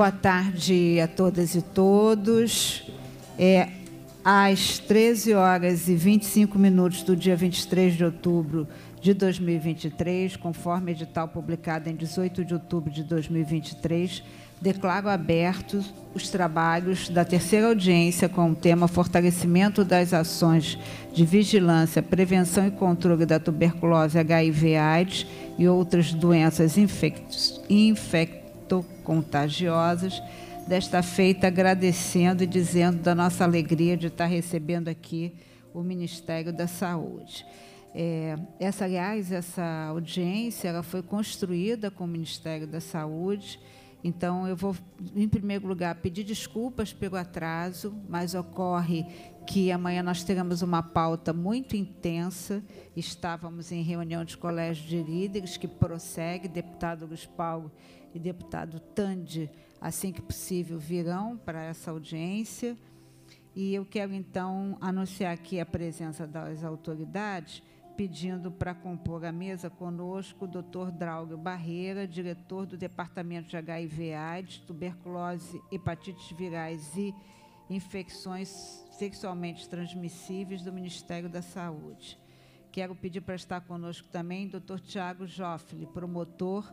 Boa tarde a todas e todos. É, às 13 horas e 25 minutos do dia 23 de outubro de 2023, conforme edital publicado em 18 de outubro de 2023, declaro abertos os trabalhos da terceira audiência com o tema Fortalecimento das ações de vigilância, prevenção e controle da tuberculose HIV/AIDS e outras doenças infectos, contagiosas desta feita agradecendo e dizendo da nossa alegria de estar recebendo aqui o Ministério da Saúde. É, essa, aliás, essa audiência ela foi construída com o Ministério da Saúde, então eu vou, em primeiro lugar, pedir desculpas pelo atraso, mas ocorre que amanhã nós teremos uma pauta muito intensa. Estávamos em reunião de colégio de líderes que prossegue, deputado Luiz Paulo e deputado Tande, assim que possível, virão para essa audiência. E eu quero, então, anunciar aqui a presença das autoridades, pedindo para compor a mesa conosco o doutor Draugo Barreira, diretor do Departamento de HIV AIDS, tuberculose, hepatites virais e infecções sexualmente transmissíveis do Ministério da Saúde. Quero pedir para estar conosco também o doutor Tiago Joffre, promotor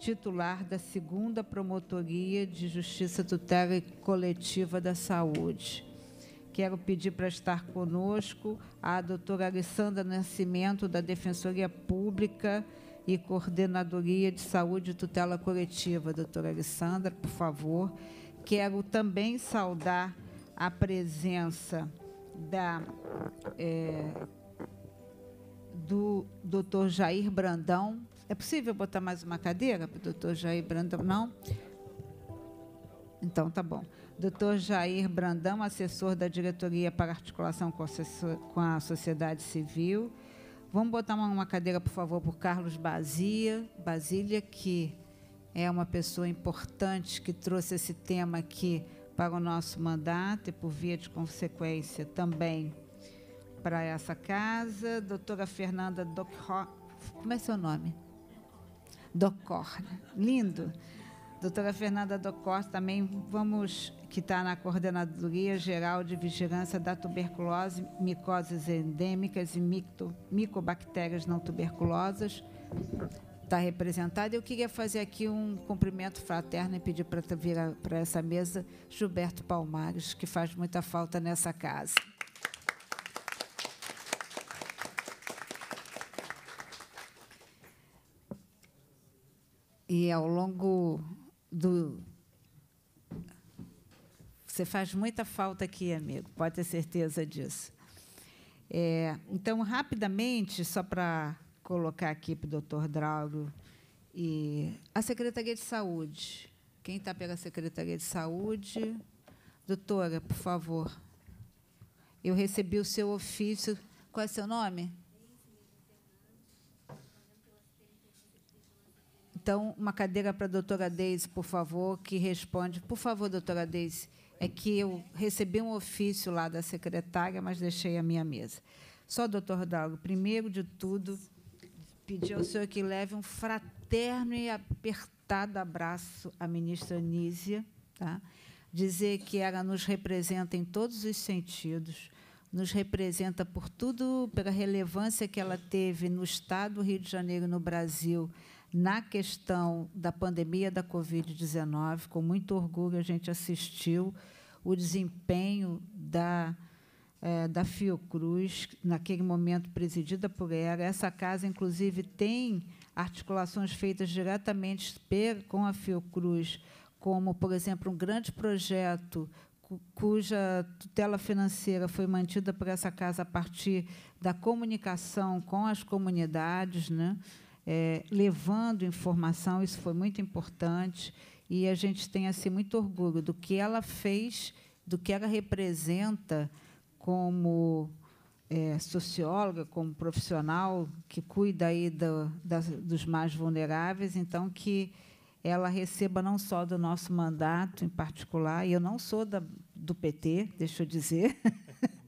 titular da segunda Promotoria de Justiça tutela e Coletiva da Saúde. Quero pedir para estar conosco a doutora Alessandra Nascimento, da Defensoria Pública e Coordenadoria de Saúde e Tutela Coletiva. Doutora Alessandra, por favor. Quero também saudar a presença da, é, do doutor Jair Brandão, é possível botar mais uma cadeira para o doutor Jair Brandão? Não? Então, tá bom. Doutor Jair Brandão, assessor da diretoria para articulação com a sociedade civil. Vamos botar uma cadeira, por favor, para o Carlos Basília, Basília, que é uma pessoa importante que trouxe esse tema aqui para o nosso mandato e, por via de consequência, também para essa casa. Doutora Fernanda Dockhoff, como é seu nome? Docor. Lindo. Doutora Fernanda Docor também vamos, que está na Coordenadoria Geral de Vigilância da Tuberculose, Micoses Endêmicas e micto, Micobactérias Não Tuberculosas, está representada. Eu queria fazer aqui um cumprimento fraterno e pedir para vir para essa mesa Gilberto Palmares, que faz muita falta nessa casa. E ao longo do. Você faz muita falta aqui, amigo, pode ter certeza disso. É, então, rapidamente, só para colocar aqui para o doutor Drago e a Secretaria de Saúde. Quem está pela Secretaria de Saúde? Doutora, por favor. Eu recebi o seu ofício. Qual é seu nome? Então, uma cadeira para a doutora Deise, por favor, que responde. Por favor, doutora Deise, é que eu recebi um ofício lá da secretária, mas deixei a minha mesa. Só, doutor Dalgo, primeiro de tudo, pedir ao senhor que leve um fraterno e apertado abraço à ministra Nízia, tá? dizer que ela nos representa em todos os sentidos, nos representa por tudo, pela relevância que ela teve no Estado do Rio de Janeiro e no Brasil, na questão da pandemia da Covid-19, com muito orgulho a gente assistiu o desempenho da, é, da Fiocruz, naquele momento presidida por ela. Essa casa, inclusive, tem articulações feitas diretamente com a Fiocruz, como, por exemplo, um grande projeto cuja tutela financeira foi mantida por essa casa a partir da comunicação com as comunidades, né? é, levando informação, isso foi muito importante, e a gente tem assim muito orgulho do que ela fez, do que ela representa como é, socióloga, como profissional que cuida aí do, dos mais vulneráveis, então que ela receba não só do nosso mandato em particular, e eu não sou da, do PT, deixa eu dizer,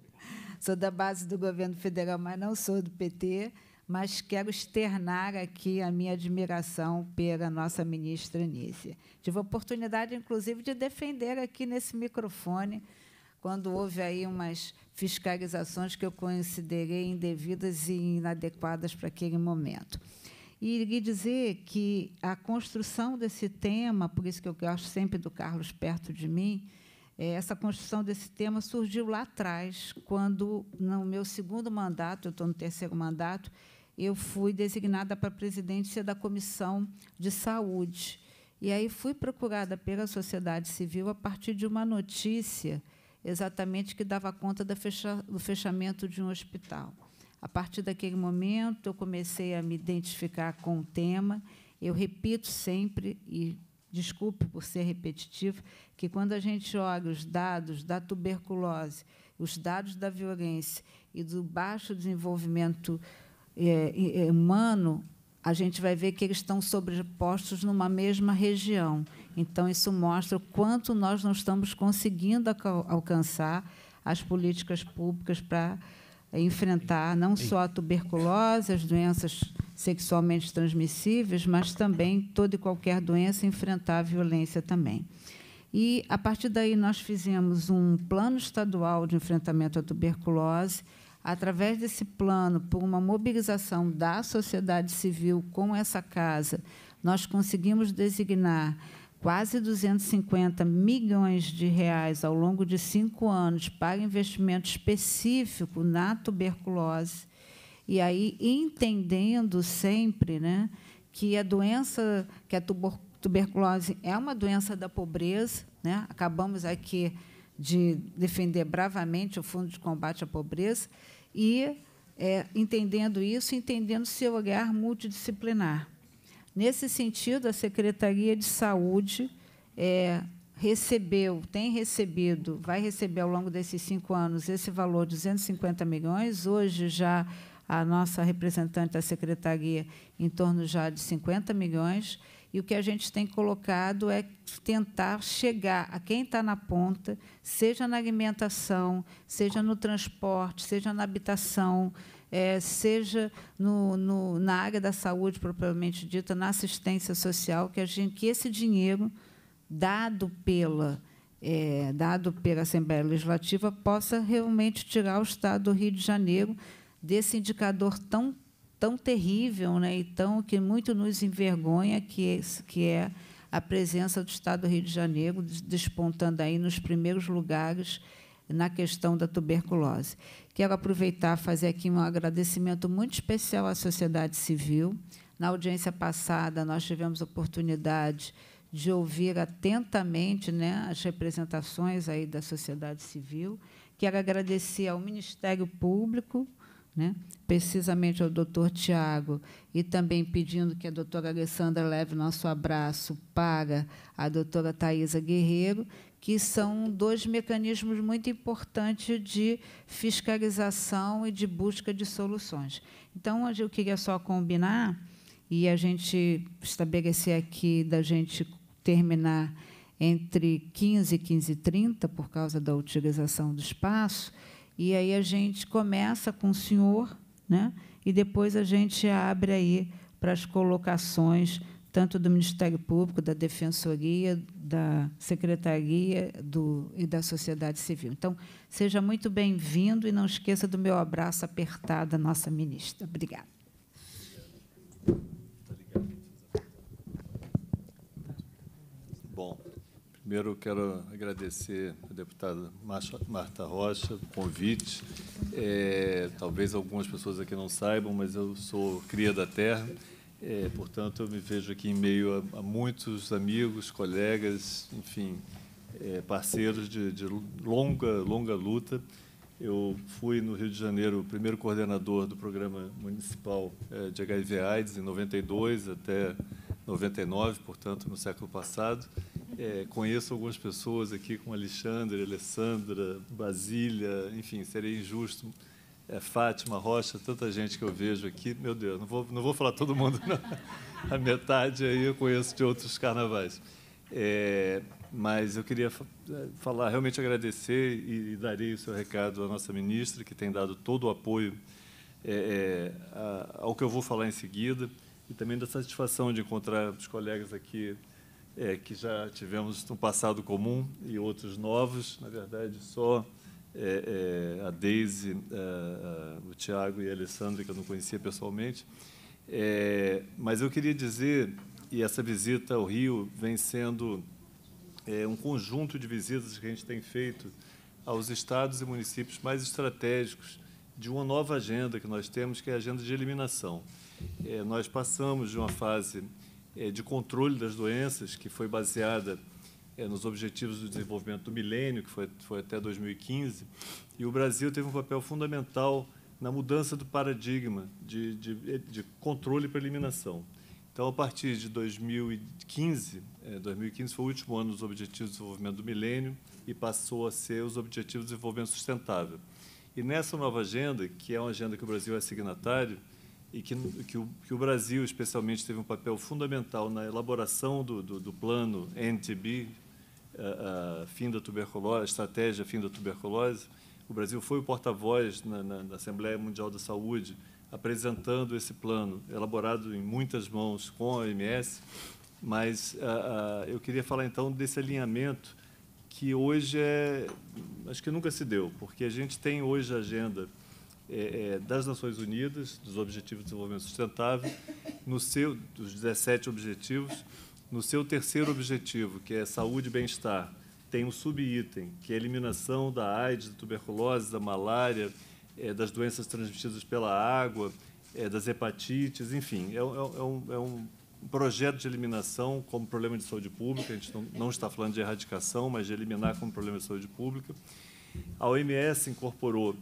sou da base do governo federal, mas não sou do PT, mas quero externar aqui a minha admiração pela nossa ministra Nícia. Tive a oportunidade, inclusive, de defender aqui nesse microfone, quando houve aí umas fiscalizações que eu considerei indevidas e inadequadas para aquele momento. E lhe dizer que a construção desse tema, por isso que eu gosto sempre do Carlos perto de mim, é, essa construção desse tema surgiu lá atrás, quando, no meu segundo mandato, eu estou no terceiro mandato, eu fui designada para presidência da Comissão de Saúde. E aí fui procurada pela sociedade civil a partir de uma notícia exatamente que dava conta do fechamento de um hospital. A partir daquele momento, eu comecei a me identificar com o tema. Eu repito sempre, e desculpe por ser repetitivo, que quando a gente olha os dados da tuberculose, os dados da violência e do baixo desenvolvimento é, humano, a gente vai ver que eles estão sobrepostos numa mesma região. Então, isso mostra o quanto nós não estamos conseguindo alcançar as políticas públicas para enfrentar não só a tuberculose, as doenças sexualmente transmissíveis, mas também toda e qualquer doença enfrentar a violência também. E, a partir daí, nós fizemos um plano estadual de enfrentamento à tuberculose, através desse plano, por uma mobilização da sociedade civil com essa casa, nós conseguimos designar quase 250 milhões de reais ao longo de cinco anos para investimento específico na tuberculose. E aí entendendo sempre né, que a doença, que a tuberculose é uma doença da pobreza, né? acabamos aqui de defender bravamente o Fundo de Combate à Pobreza, e é, entendendo isso, entendendo seu olhar multidisciplinar. Nesse sentido, a Secretaria de Saúde é, recebeu, tem recebido, vai receber ao longo desses cinco anos esse valor de 250 milhões. Hoje já a nossa representante da secretaria em torno já de 50 milhões e o que a gente tem colocado é tentar chegar a quem está na ponta, seja na alimentação, seja no transporte, seja na habitação, é, seja no, no, na área da saúde propriamente dita, na assistência social, que, a gente, que esse dinheiro dado pela é, dado pela Assembleia Legislativa possa realmente tirar o Estado do Rio de Janeiro desse indicador tão tão terrível, né? E tão que muito nos envergonha que é, que é a presença do Estado do Rio de Janeiro despontando aí nos primeiros lugares na questão da tuberculose. Quero aproveitar fazer aqui um agradecimento muito especial à sociedade civil. Na audiência passada, nós tivemos oportunidade de ouvir atentamente né, as representações aí da sociedade civil. Quero agradecer ao Ministério Público, né? precisamente ao doutor Tiago, e também pedindo que a doutora Alessandra leve nosso abraço para a doutora Thaisa Guerreiro, que são dois mecanismos muito importantes de fiscalização e de busca de soluções. Então, eu queria só combinar e a gente estabelecer aqui da gente terminar entre 15 e 15 h 30, por causa da utilização do espaço, e aí a gente começa com o senhor, né? e depois a gente abre aí para as colocações tanto do Ministério Público, da Defensoria, da Secretaria do, e da Sociedade Civil. Então, seja muito bem-vindo e não esqueça do meu abraço apertado à nossa ministra. Obrigada. Primeiro, quero agradecer a deputada Marta Rocha o convite. É, talvez algumas pessoas aqui não saibam, mas eu sou cria da terra, é, portanto, eu me vejo aqui em meio a, a muitos amigos, colegas, enfim, é, parceiros de, de longa, longa luta. Eu fui no Rio de Janeiro o primeiro coordenador do programa municipal é, de HIV/AIDS em 92 até 99, portanto, no século passado. É, conheço algumas pessoas aqui, como Alexandre, Alessandra, Basília, enfim, seria injusto. É, Fátima, Rocha, tanta gente que eu vejo aqui. Meu Deus, não vou, não vou falar todo mundo, não. A metade aí eu conheço de outros carnavais. É, mas eu queria é, falar, realmente agradecer e, e darei o seu recado à nossa ministra, que tem dado todo o apoio é, é ao que eu vou falar em seguida e também da satisfação de encontrar os colegas aqui é, que já tivemos um passado comum e outros novos, na verdade, só é, é, a Daisy, o Tiago e a Alessandra, que eu não conhecia pessoalmente. É, mas eu queria dizer, e essa visita ao Rio vem sendo é, um conjunto de visitas que a gente tem feito aos estados e municípios mais estratégicos de uma nova agenda que nós temos, que é a agenda de eliminação é, nós passamos de uma fase é, de controle das doenças, que foi baseada é, nos Objetivos do Desenvolvimento do Milênio, que foi, foi até 2015, e o Brasil teve um papel fundamental na mudança do paradigma de, de, de controle para eliminação. Então, a partir de 2015, 2015 é, foi o último ano dos Objetivos de Desenvolvimento do Milênio e passou a ser os Objetivos de Desenvolvimento Sustentável. E nessa nova agenda, que é uma agenda que o Brasil é signatário, e que, que, o, que o Brasil, especialmente, teve um papel fundamental na elaboração do, do, do plano NTB, a, eh, a, eh, fim da tuberculose, a estratégia fim da tuberculose. O Brasil foi o porta-voz na, na, na Assembleia Mundial da Saúde apresentando esse plano, elaborado em muitas mãos com a OMS, mas eh, eu queria falar então desse alinhamento que hoje é, acho que nunca se deu, porque a gente tem hoje a agenda é, é, das Nações Unidas, dos Objetivos de Desenvolvimento Sustentável, no seu, dos 17 objetivos, no seu terceiro objetivo, que é saúde e bem-estar, tem um subitem, que é a eliminação da AIDS, da tuberculose, da malária, é, das doenças transmitidas pela água, é, das hepatites, enfim. É, é um, é, um, projeto de eliminação como problema de saúde pública, a gente não, não está falando de erradicação, mas de eliminar como problema de saúde pública. A OMS incorporou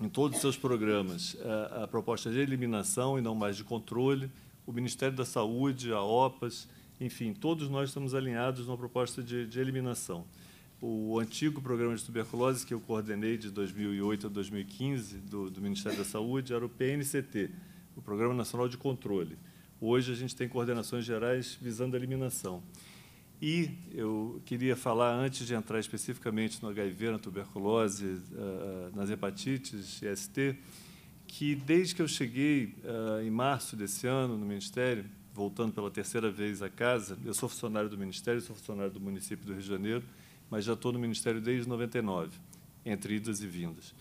em todos os seus programas é, a, proposta de eliminação e não mais de controle, o Ministério da Saúde, a OPAS, enfim, todos nós estamos alinhados numa proposta de, de eliminação. O antigo programa de tuberculose que eu coordenei de 2008 a 2015 do, do Ministério da Saúde era o PNCT, o Programa Nacional de Controle. Hoje a gente tem coordenações gerais visando a eliminação. E eu queria falar, antes de entrar especificamente no HIV, na tuberculose, eh, eh, nas hepatites, ST, que desde que eu cheguei eh, em março desse ano no Ministério, voltando pela terceira vez à casa, eu sou funcionário do Ministério, sou funcionário do município do Rio de Janeiro, mas já estou no Ministério desde 99, entre idas e vindas.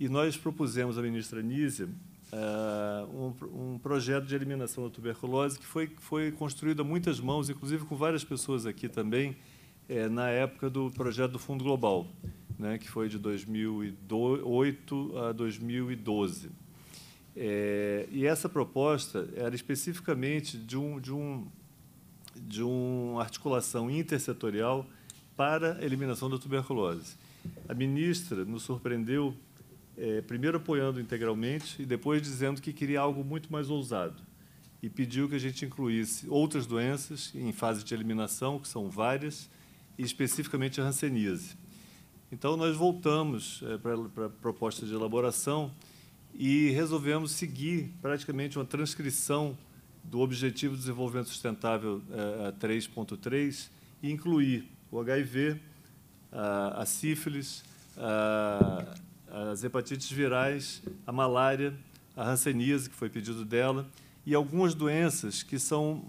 E nós propusemos à ministra Nízia eh, um, um, projeto de eliminação da tuberculose que foi, foi construído a muitas mãos, inclusive com várias pessoas aqui também, é, na época do projeto do Fundo Global, né, que foi de 2008 a 2012. É, eh, e essa proposta era especificamente de, um, de, um, de uma articulação intersetorial para a eliminação da tuberculose. A ministra nos surpreendeu é, primeiro apoiando integralmente e depois dizendo que queria algo muito mais ousado e pediu que a gente incluísse outras doenças em fase de eliminação, que são várias, e especificamente a hanseníase. Então, nós voltamos é, para a proposta de elaboração e resolvemos seguir praticamente uma transcrição do Objetivo de Desenvolvimento Sustentável é, 3.3 e incluir o HIV, a, a sífilis, a, as hepatites virais, a malária, a hanseníase, que foi pedido dela, e algumas doenças que são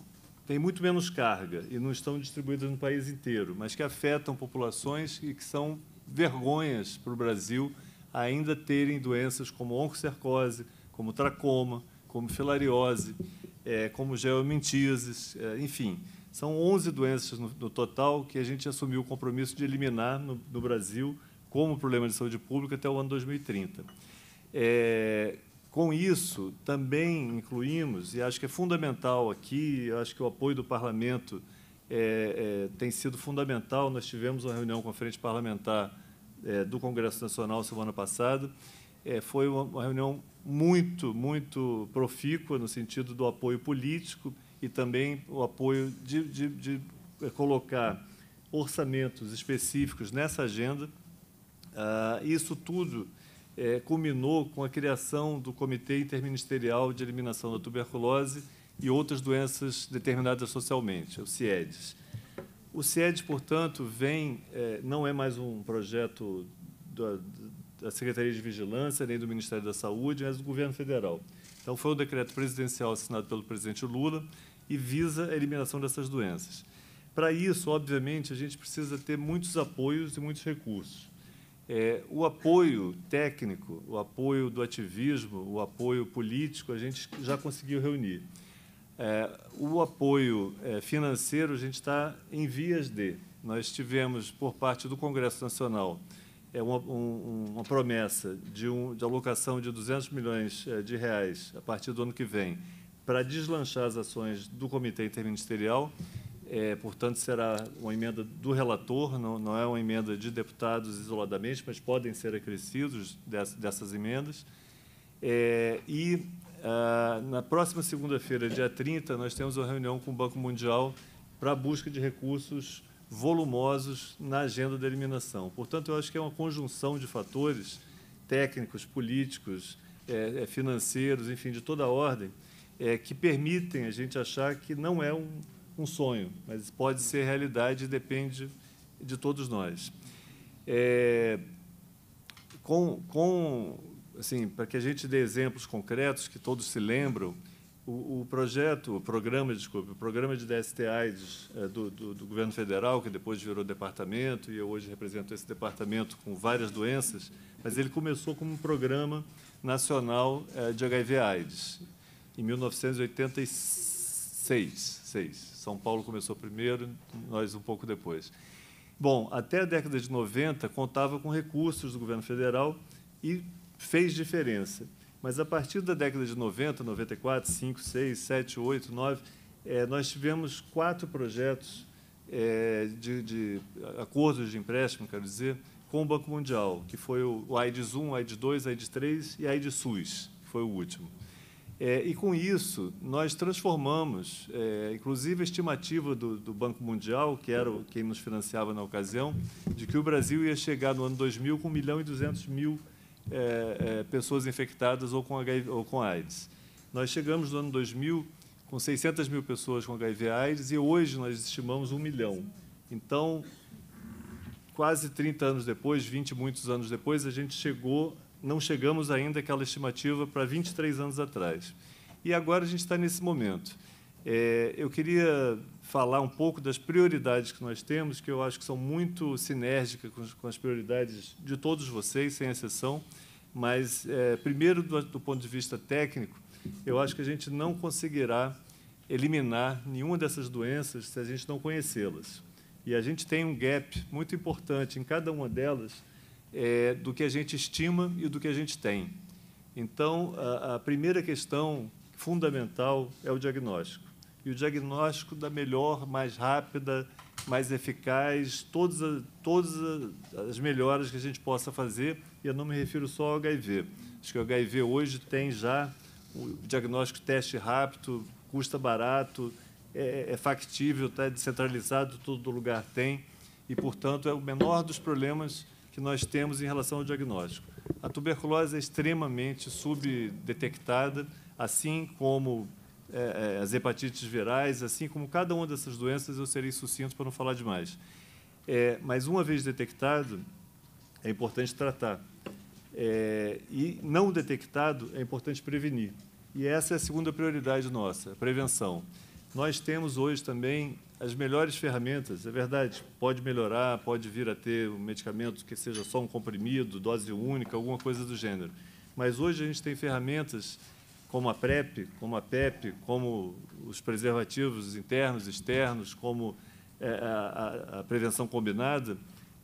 têm muito menos carga e não estão distribuídas no país inteiro, mas que afetam populações e que são vergonhas para o Brasil ainda terem doenças como oncocercose, como tracoma, como filariose, é, como geomentíases, é, enfim. São 11 doenças no, no, total que a gente assumiu o compromisso de eliminar no, no Brasil como problema de saúde pública até o ano 2030. É, com isso, também incluímos, e acho que é fundamental aqui, acho que o apoio do Parlamento é, é, tem sido fundamental. Nós tivemos uma reunião com a Frente Parlamentar é, do Congresso Nacional semana passada. É, foi uma, uma reunião muito, muito profícua no sentido do apoio político e também o apoio de, de, de colocar orçamentos específicos nessa agenda ah, isso tudo é, culminou com a criação do Comitê Interministerial de Eliminação da Tuberculose e outras doenças determinadas socialmente, o CIEDES. O CIEDES, portanto, vem, é, não é mais um projeto da, da Secretaria de Vigilância nem do Ministério da Saúde, mas do Governo Federal. Então, foi um decreto presidencial assinado pelo presidente Lula e visa a eliminação dessas doenças. Para isso, obviamente, a gente precisa ter muitos apoios e muitos recursos. É, o apoio técnico, o apoio do ativismo, o apoio político, a gente já conseguiu reunir. É, o apoio é, financeiro, a gente está em vias de. Nós tivemos, por parte do Congresso Nacional, é, uma, um, uma, promessa de, um, de, alocação de 200 milhões é, de reais a partir do ano que vem para deslanchar as ações do Comitê Interministerial é, portanto, será uma emenda do relator, não, não, é uma emenda de deputados isoladamente, mas podem ser acrescidos dessas, dessas emendas. É, e ah, na próxima segunda-feira, dia 30, nós temos uma reunião com o Banco Mundial para a busca de recursos volumosos na agenda da eliminação. Portanto, eu acho que é uma conjunção de fatores técnicos, políticos, é, é financeiros, enfim, de toda ordem, é, que permitem a gente achar que não é um um sonho, mas pode ser realidade e depende de todos nós. É, com, com, assim, para que a gente dê exemplos concretos que todos se lembram, o, o projeto, o programa, desculpe, o programa de DST-AIDS é, do, do, do, governo federal, que depois virou departamento, e eu hoje represento esse departamento com várias doenças, mas ele começou como um programa nacional é, de HIV-AIDS, em 1986, 6, são Paulo começou primeiro, nós um pouco depois. Bom, até a década de 90 contava com recursos do governo federal e fez diferença. Mas a partir da década de 90, 94, 5, 6, 7, 8, 9, é, nós tivemos quatro projetos é, de, de, acordos de empréstimo, quero dizer, com o Banco Mundial, que foi o AIDS 1, AIDS 2, AIDS 3 e AIDS SUS, que foi o último. É, e com isso, nós transformamos, é, inclusive a estimativa do, do, Banco Mundial, que era quem nos financiava na ocasião, de que o Brasil ia chegar no ano 2000 com 1 milhão e 200 mil é, é, pessoas infectadas ou com, HIV, ou com AIDS. Nós chegamos no ano 2000 com 600 mil pessoas com HIV-AIDS e hoje nós estimamos 1 milhão. Então, quase 30 anos depois, 20 muitos anos depois, a gente chegou não chegamos ainda àquela estimativa para 23 anos atrás. E agora a gente está nesse momento. É, eu queria falar um pouco das prioridades que nós temos, que eu acho que são muito sinérgicas com, com as prioridades de todos vocês, sem exceção. Mas, é, primeiro, do, do ponto de vista técnico, eu acho que a gente não conseguirá eliminar nenhuma dessas doenças se a gente não conhecê-las. E a gente tem um gap muito importante em cada uma delas é, do que a gente estima e do que a gente tem. Então, a, a primeira questão fundamental é o diagnóstico. E o diagnóstico da melhor, mais rápida, mais eficaz, todas, a, todas a, as melhoras que a gente possa fazer, e eu não me refiro só ao HIV. Acho que o HIV hoje tem já o diagnóstico teste rápido, custa barato, é, é factível, está descentralizado, todo lugar tem, e, portanto, é o menor dos problemas que nós temos em relação ao diagnóstico. A tuberculose é extremamente subdetectada, assim como é, é, as hepatites virais, assim como cada uma dessas doenças, eu serei sucinto para não falar demais. É, mas, uma vez detectado, é importante tratar. É, e, não detectado, é importante prevenir. E essa é a segunda prioridade nossa, a prevenção. Nós temos hoje também as melhores ferramentas. É verdade, pode melhorar, pode vir a ter um medicamento que seja só um comprimido, dose única, alguma coisa do gênero. Mas hoje a gente tem ferramentas como a PrEP, como a PEP, como os preservativos internos, externos, como é, a, a prevenção combinada,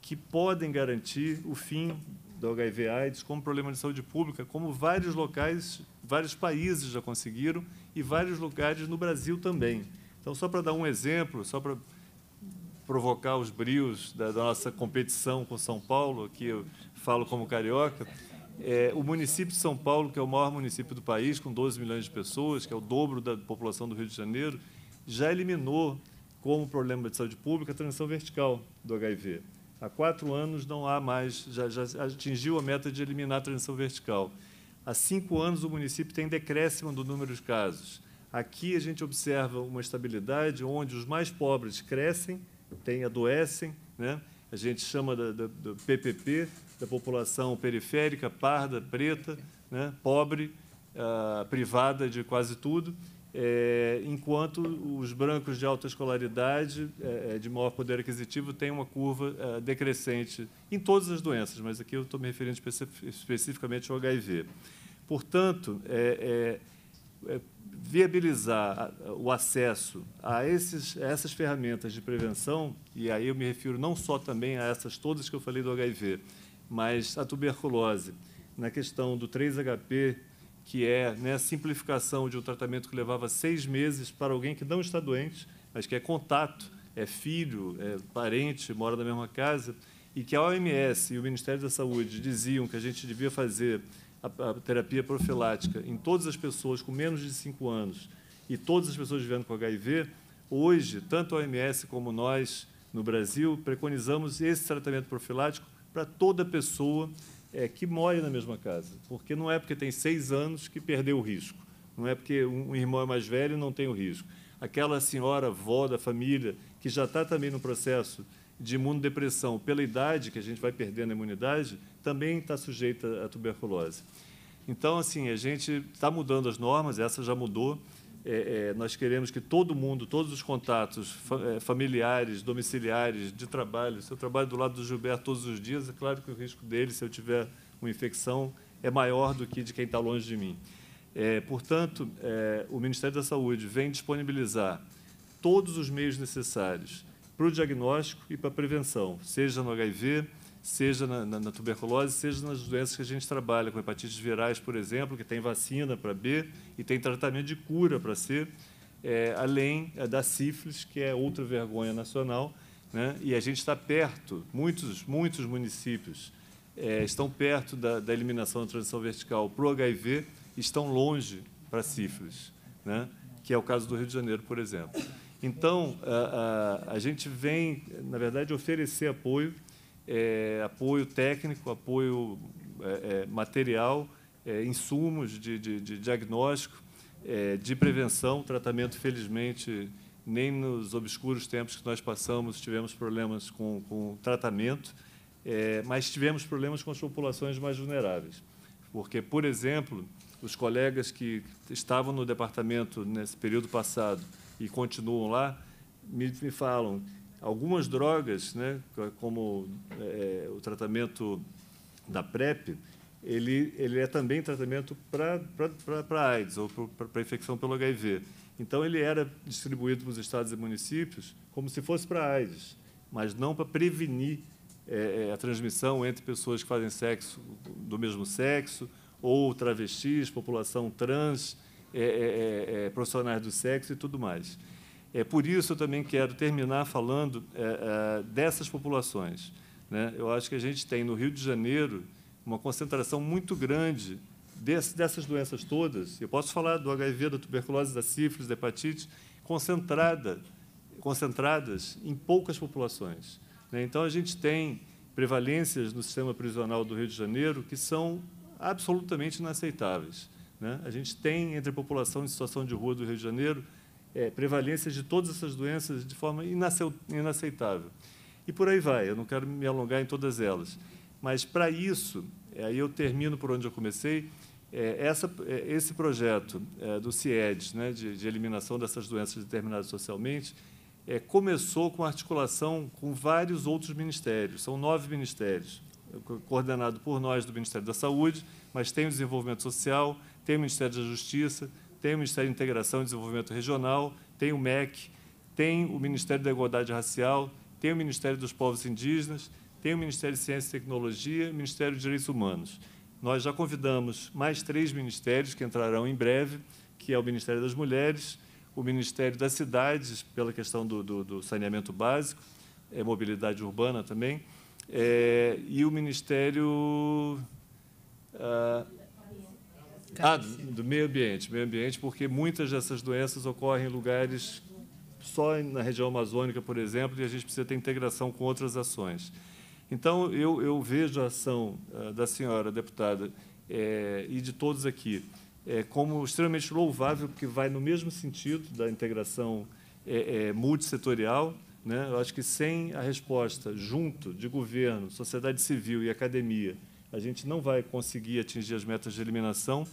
que podem garantir o fim do HIV AIDS como problema de saúde pública, como vários locais, vários países já conseguiram e vários lugares no Brasil também. Então, só para dar um exemplo, só para provocar os brios da, da nossa competição com São Paulo, que eu falo como carioca, é, o município de São Paulo, que é o maior município do país, com 12 milhões de pessoas, que é o dobro da população do Rio de Janeiro, já eliminou como problema de saúde pública a transição vertical do HIV. Há quatro anos não há mais, já, já atingiu a meta de eliminar a transição vertical. Há cinco anos o município tem decréscimo do número de casos. Aqui a gente observa uma estabilidade onde os mais pobres crescem, têm, adoecem, né? a gente chama da, da, do PPP, da população periférica, parda, preta, né? pobre, ah, privada de quase tudo, é, enquanto os brancos de alta escolaridade, é, é de maior poder aquisitivo, têm uma curva é, decrescente em todas as doenças, mas aqui eu estou me referindo especificamente ao HIV. Portanto, é, é, viabilizar o acesso a, esses, a essas ferramentas de prevenção, e aí eu me refiro não só também a essas todas que eu falei do HIV, mas a tuberculose, na questão do 3-HP, que é né, a simplificação de um tratamento que levava seis meses para alguém que não está doente, mas que é contato, é filho, é parente, mora na mesma casa, e que a OMS e o Ministério da Saúde diziam que a gente devia fazer a, a terapia profilática em todas as pessoas com menos de 5 anos e todas as pessoas vivendo com HIV, hoje, tanto a OMS como nós no Brasil preconizamos esse tratamento profilático para toda pessoa é, que mora na mesma casa, porque não é porque tem seis anos que perdeu o risco, não é porque um irmão é mais velho e não tem o risco. Aquela senhora, avó da família, que já está também no processo de imunodepressão pela idade, que a gente vai perdendo a imunidade, também está sujeita à tuberculose. Então, assim, a gente está mudando as normas, essa já mudou. É, é, nós queremos que todo mundo, todos os contatos fa é, familiares, domiciliares, de trabalho, se eu trabalho do lado do Gilberto todos os dias, é claro que o risco dele, se eu tiver uma infecção, é maior do que de quem está longe de mim. É, portanto, é, o Ministério da Saúde vem disponibilizar todos os meios necessários para o diagnóstico e para a prevenção, seja no HIV, seja na, na, na, tuberculose, seja nas doenças que a gente trabalha, com hepatites virais, por exemplo, que tem vacina para B e tem tratamento de cura para C, é, além é, da sífilis, que é outra vergonha nacional. Né? E a gente está perto, muitos, muitos municípios é, estão perto da, da, eliminação da transição vertical para o HIV, estão longe para sífilis, né? que é o caso do Rio de Janeiro, por exemplo. Então, a, a, a gente vem, na verdade, oferecer apoio é, apoio técnico, apoio é, é material, é, insumos de, de, de diagnóstico, é, de prevenção, tratamento, felizmente, nem nos obscuros tempos que nós passamos tivemos problemas com, com tratamento, mas tivemos problemas com as populações mais vulneráveis. Porque, por exemplo, os colegas que estavam no departamento nesse período passado e continuam lá, me, me falam Algumas drogas, né, como é, o tratamento da PrEP, ele, ele é também tratamento para AIDS ou para infecção pelo HIV. Então, ele era distribuído para os estados e municípios como se fosse para AIDS, mas não para prevenir é, é, a transmissão entre pessoas que fazem sexo do mesmo sexo, ou travestis, população trans, é, é, é profissionais do sexo e tudo mais. É por isso eu também quero terminar falando é, é, dessas populações. Né? Eu acho que a gente tem no Rio de Janeiro uma concentração muito grande desse, dessas doenças todas. Eu posso falar do HIV, da tuberculose, da sífilis, da hepatite, concentrada, concentradas em poucas populações. Né? Então a gente tem prevalências no sistema prisional do Rio de Janeiro que são absolutamente inaceitáveis. Né? A gente tem entre a população em situação de rua do Rio de Janeiro é, de todas essas doenças de forma inaceitável. E por aí vai, eu não quero me alongar em todas elas. Mas, para isso, é, aí eu termino por onde eu comecei, é, essa, é, esse projeto é, do CIEDS, né, de, de, eliminação dessas doenças determinadas socialmente, é, começou com articulação com vários outros ministérios, são nove ministérios, coordenado por nós do Ministério da Saúde, mas tem o Desenvolvimento Social, tem o Ministério da Justiça, tem o Ministério da Integração e Desenvolvimento Regional, tem o MEC, tem o Ministério da Igualdade Racial, tem o Ministério dos Povos Indígenas, tem o Ministério de Ciência e Tecnologia, Ministério de Direitos Humanos. Nós já convidamos mais três ministérios que entrarão em breve, que é o Ministério das Mulheres, o Ministério das Cidades, pela questão do, do, do saneamento básico, é, mobilidade urbana também, é, e o Ministério... Ah, ah, do meio ambiente, meio ambiente, porque muitas dessas doenças ocorrem em lugares só na região amazônica, por exemplo, e a gente precisa ter integração com outras ações. Então, eu, eu vejo a ação ah, da senhora deputada é, e de todos aqui é, como extremamente louvável, porque vai no mesmo sentido da integração é, é, multissetorial. Né? Eu acho que sem a resposta junto de governo, sociedade civil e academia, a gente não vai conseguir atingir as metas de eliminação.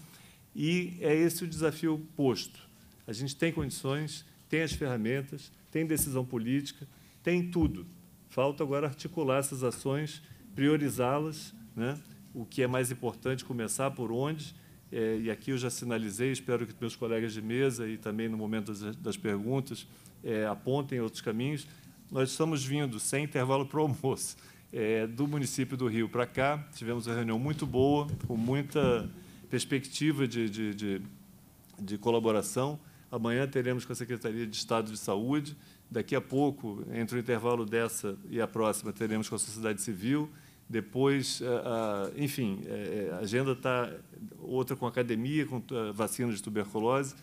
E é esse o desafio posto. A gente tem condições, tem as ferramentas, tem decisão política, tem tudo. Falta agora articular essas ações, priorizá-las, né? o que é mais importante, começar por onde. É, e aqui eu já sinalizei, espero que meus colegas de mesa e também no momento das, das perguntas é, apontem outros caminhos. Nós estamos vindo sem intervalo para o almoço. É, do município do Rio para cá, tivemos uma reunião muito boa, com muita perspectiva de, de, de, de colaboração. Amanhã teremos com a Secretaria de Estado de Saúde. Daqui a pouco, entre o intervalo dessa e a próxima, teremos com a sociedade civil. Depois, eh, ah, enfim, eh, eh, a agenda está outra com academia, com vacina de tuberculose.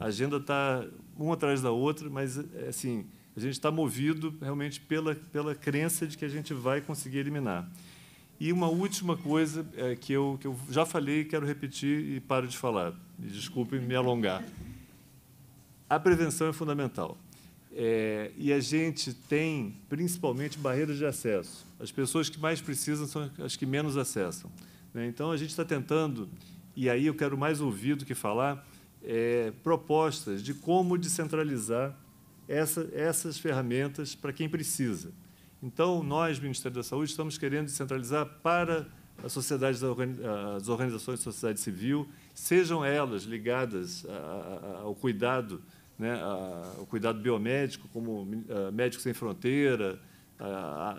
A agenda está uma atrás da outra, mas assim a gente está movido realmente pela, pela crença de que a gente vai conseguir eliminar. E uma última coisa é, que, eu, que eu já falei e quero repetir e paro de falar. Me desculpe me alongar. A prevenção é fundamental. É, e a gente tem, principalmente, barreiras de acesso. As pessoas que mais precisam são as que menos acessam. Né? Então, a gente está tentando, e aí eu quero mais ouvir do que falar, é, propostas de como descentralizar essa, essas ferramentas para quem precisa. Então, nós, Ministério da Saúde, estamos querendo descentralizar para as sociedades, as organizações da sociedade civil, sejam elas ligadas ao cuidado, né, ao cuidado biomédico, como eh, Médicos Sem Fronteira, a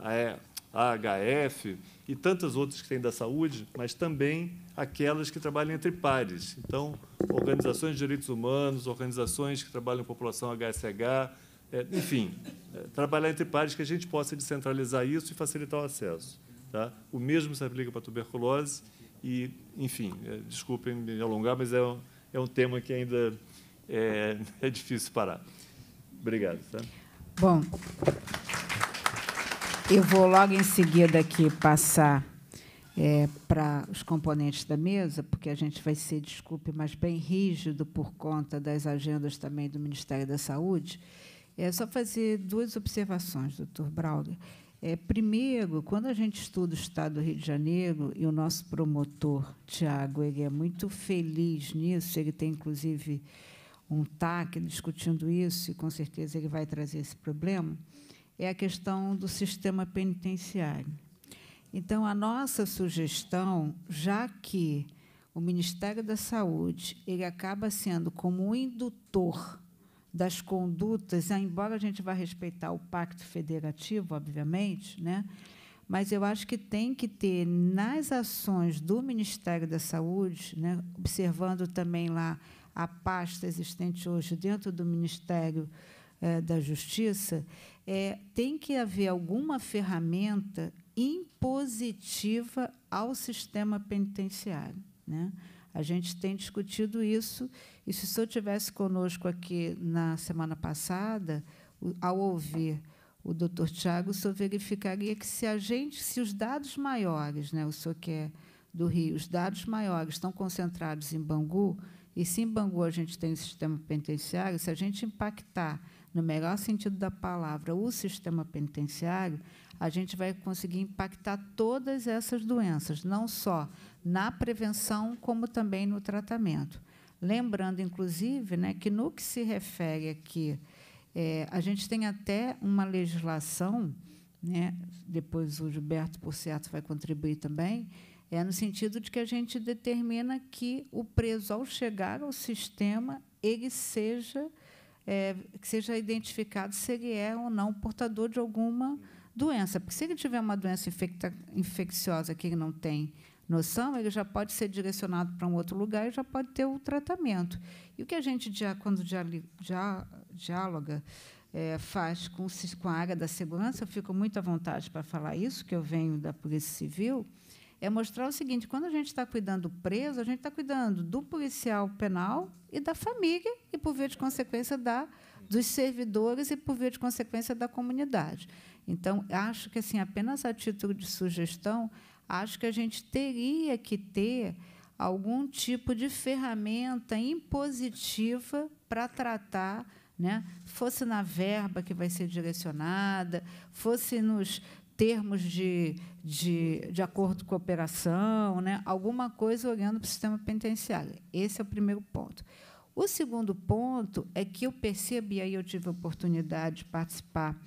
HF e tantas outras que têm da saúde, mas também aquelas que trabalham entre pares. Então, organizações de direitos humanos, organizações que trabalham com população HSH, é, enfim, é, trabalhar entre pares que a gente possa descentralizar isso e facilitar o acesso. Tá? O mesmo se aplica para a tuberculose e, enfim, é, desculpem me alongar, mas é um, é um tema que ainda é, é difícil parar. Obrigado. Tá? Bom, eu vou logo em seguida aqui passar é, para os componentes da mesa, porque a gente vai ser, desculpe, mas bem rígido por conta das agendas também do Ministério da Saúde. É só fazer duas observações, doutor Braulio. É, primeiro, quando a gente estuda o Estado do Rio de Janeiro, e o nosso promotor, Tiago, ele é muito feliz nisso, ele tem, inclusive, um TAC discutindo isso, e com certeza ele vai trazer esse problema, é a questão do sistema penitenciário. Então, a nossa sugestão, já que o Ministério da Saúde ele acaba sendo como um indutor das condutas, embora a gente vá respeitar o pacto federativo, obviamente, né? mas eu acho que tem que ter nas ações do Ministério da Saúde, né, observando também lá a pasta existente hoje dentro do Ministério eh, da Justiça, é tem que haver alguma ferramenta impositiva ao sistema penitenciário. Né? A gente tem discutido isso e se o senhor tivesse conosco aqui na semana passada, ao ouvir o doutor Tiago, o senhor verificaria que se a gente, se os dados maiores, né, o senhor quer é do Rio, os dados maiores estão concentrados em Bangu, e se em Bangu a gente tem o sistema penitenciário, se a gente impactar, no melhor sentido da palavra, o sistema penitenciário, a gente vai conseguir impactar todas essas doenças, não só na prevenção, como também no tratamento. Lembrando, inclusive, né, que no que se refere aqui, é, a gente tem até uma legislação, né, depois o Gilberto, por certo, vai contribuir também, é no sentido de que a gente determina que o preso, ao chegar ao sistema, ele seja, é, que seja identificado se ele é ou não portador de alguma doença. Porque se ele tiver uma doença infecta, infecciosa que ele não tem noção, ele já pode ser direcionado para um outro lugar e já pode ter o tratamento. E o que a gente, quando dialoga, é, faz com, com a área da segurança, eu fico muito à vontade para falar isso, que eu venho da Polícia Civil, é mostrar o seguinte: quando a gente está cuidando do preso, a gente está cuidando do policial penal e da família, e por via de consequência da dos servidores e por via de consequência da comunidade. Então acho que assim apenas a título de sugestão Acho que a gente teria que ter algum tipo de ferramenta impositiva para tratar, né? fosse na verba que vai ser direcionada, fosse nos termos de, de, de acordo de cooperação, né? alguma coisa olhando para o sistema penitenciário. Esse é o primeiro ponto. O segundo ponto é que eu percebi, aí eu tive a oportunidade de participar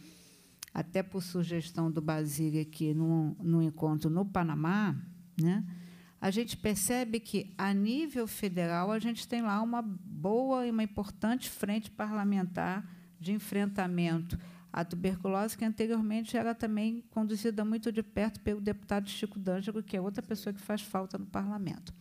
até por sugestão do Basílio aqui no, encontro no Panamá, né, a gente percebe que, a nível federal, a gente tem lá uma boa e uma importante frente parlamentar de enfrentamento à tuberculose, que anteriormente era também conduzida muito de perto pelo deputado Chico D'Angelo, que é outra pessoa que faz falta no parlamento.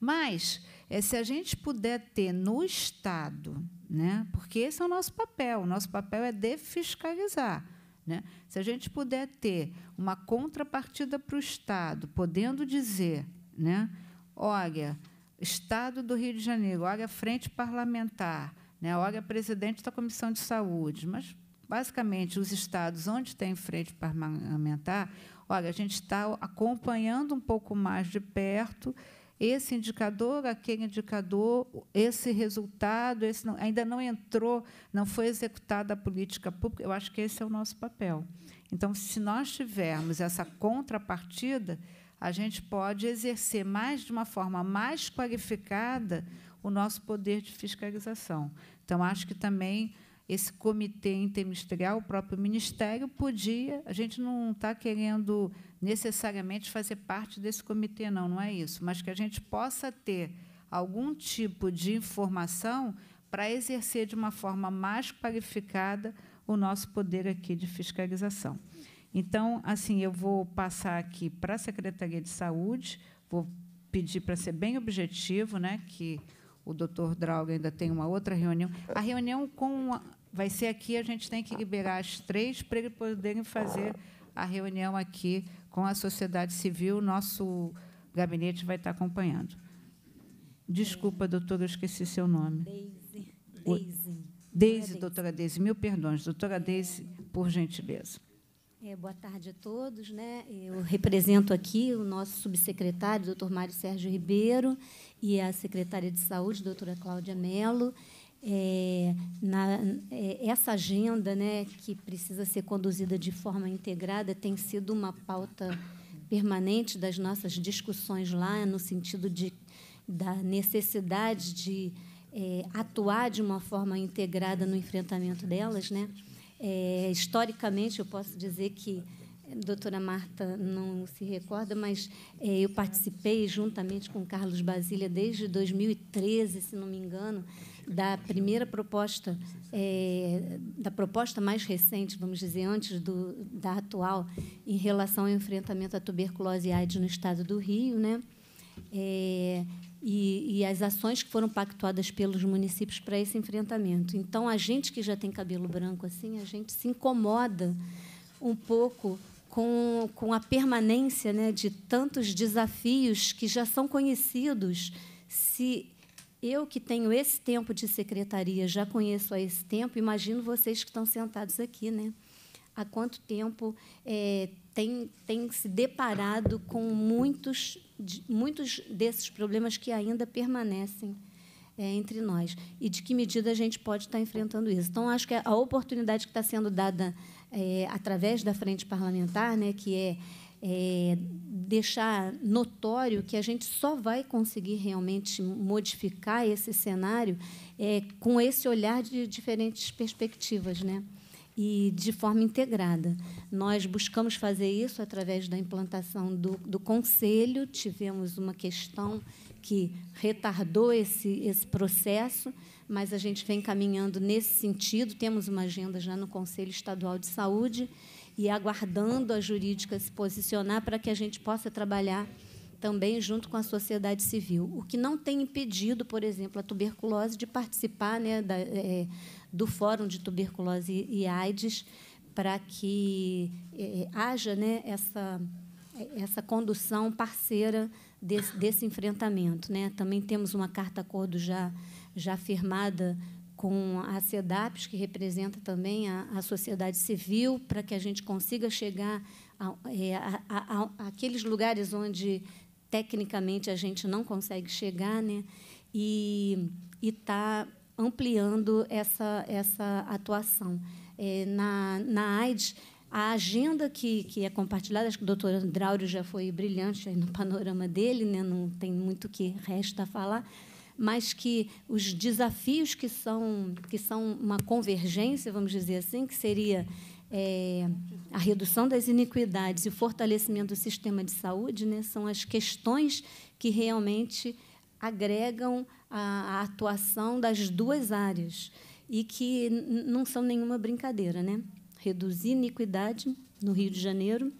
Mas, eh, se a gente puder ter no Estado, né, porque esse é o nosso papel, o nosso papel é defiscalizar. Né? Se a gente puder ter uma contrapartida para o Estado, podendo dizer, né, olha, Estado do Rio de Janeiro, olha, frente parlamentar, né, olha, presidente da Comissão de Saúde, mas basicamente os estados onde tem frente parlamentar, olha, a gente está acompanhando um pouco mais de perto esse indicador, aquele indicador, esse resultado, esse não, ainda não entrou, não foi executada a política pública. Eu acho que esse é o nosso papel. Então, se nós tivermos essa contrapartida, a gente pode exercer mais de uma forma mais qualificada o nosso poder de fiscalização. Então, acho que também esse comitê interministerial, o próprio ministério, podia. A gente não está querendo necessariamente fazer parte desse comitê, não, não é isso, mas que a gente possa ter algum tipo de informação para exercer de uma forma mais qualificada o nosso poder aqui de fiscalização. Então, assim, eu vou passar aqui para a Secretaria de Saúde, vou pedir para ser bem objetivo, né, que o doutor Draug ainda tem uma outra reunião. A reunião com vai ser aqui, a gente tem que liberar as três para eles poderem fazer a reunião aqui com a sociedade civil. Nosso gabinete vai estar acompanhando. Desculpa, doutora, eu esqueci seu nome. Deise. Deise, é doutora Deise, mil perdões. Doutora Deise, por gentileza. É, boa tarde a todos. Né? Eu represento aqui o nosso subsecretário, doutor Mário Sérgio Ribeiro, e a secretária de Saúde, doutora Cláudia Mello é, na, é, essa agenda, né, que precisa ser conduzida de forma integrada, tem sido uma pauta permanente das nossas discussões lá, no sentido de, da necessidade de é, atuar de uma forma integrada no enfrentamento delas. Né? É, historicamente, eu posso dizer que a doutora Marta não se recorda, mas é, eu participei juntamente com Carlos Basília desde 2013, se não me engano, da primeira proposta, é, da proposta mais recente, vamos dizer, antes do, da atual, em relação ao enfrentamento à tuberculose e AIDS no estado do Rio, né? É, e, e, as ações que foram pactuadas pelos municípios para esse enfrentamento. Então, a gente que já tem cabelo branco assim, a gente se incomoda um pouco com, com a permanência né, de tantos desafios que já são conhecidos se eu que tenho esse tempo de secretaria, já conheço há esse tempo, imagino vocês que estão sentados aqui, né? Há quanto tempo é, tem, tem se deparado com muitos, muitos desses problemas que ainda permanecem é, entre nós e de que medida a gente pode estar enfrentando isso. Então, acho que a oportunidade que está sendo dada é, através da frente parlamentar, né, que é é, deixar notório que a gente só vai conseguir realmente modificar esse cenário é, com esse olhar de diferentes perspectivas, né? E de forma integrada. Nós buscamos fazer isso através da implantação do, do conselho. Tivemos uma questão que retardou esse, esse processo, mas a gente vem caminhando nesse sentido. Temos uma agenda já no Conselho Estadual de Saúde e aguardando a jurídica se posicionar para que a gente possa trabalhar também junto com a sociedade civil, o que não tem impedido, por exemplo, a tuberculose de participar né, da, é, do Fórum de Tuberculose e AIDS para que é, haja né, essa, essa condução parceira desse, desse enfrentamento. Né? Também temos uma carta-acordo já, já firmada com a CEDAPES, que representa também a, a sociedade civil, para que a gente consiga chegar é, àqueles lugares onde tecnicamente a gente não consegue chegar, né? e está ampliando essa, essa atuação. É, na, na AIDS, a agenda que, que é compartilhada, acho que o doutor Andráudio já foi brilhante no panorama dele, né? não tem muito que resta a falar, mas que os desafios que são, que são uma convergência, vamos dizer assim, que seria é, a redução das iniquidades e o fortalecimento do sistema de saúde, né, são as questões que realmente agregam a, a atuação das duas áreas e que não são nenhuma brincadeira, né? Reduzir iniquidade no Rio de Janeiro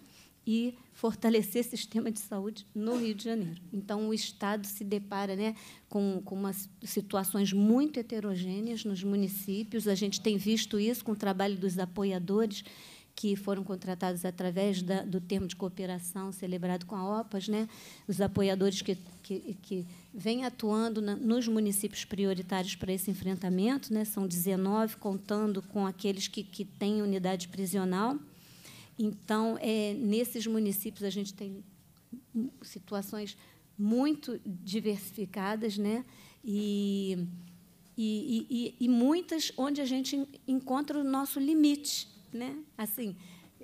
e fortalecer o sistema de saúde no Rio de Janeiro. Então, o Estado se depara né, com, com umas situações muito heterogêneas nos municípios. A gente tem visto isso com o trabalho dos apoiadores que foram contratados através da, do termo de cooperação celebrado com a OPAS, né, os apoiadores que, que, que vêm atuando na, nos municípios prioritários para esse enfrentamento, né, são 19, contando com aqueles que, que têm unidade prisional então, é, nesses municípios, a gente tem situações muito diversificadas, né? E, e, e, e muitas onde a gente encontra o nosso limite, né? Assim,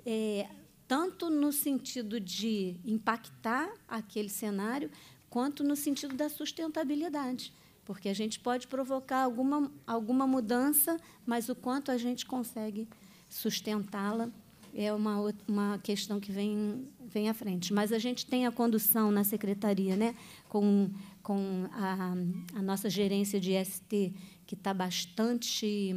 é, tanto no sentido de impactar aquele cenário, quanto no sentido da sustentabilidade. Porque a gente pode provocar alguma, alguma mudança, mas o quanto a gente consegue sustentá-la é uma, uma questão que vem, vem à frente. Mas a gente tem a condução na secretaria, né, com, com a, a nossa gerência de ST, que está bastante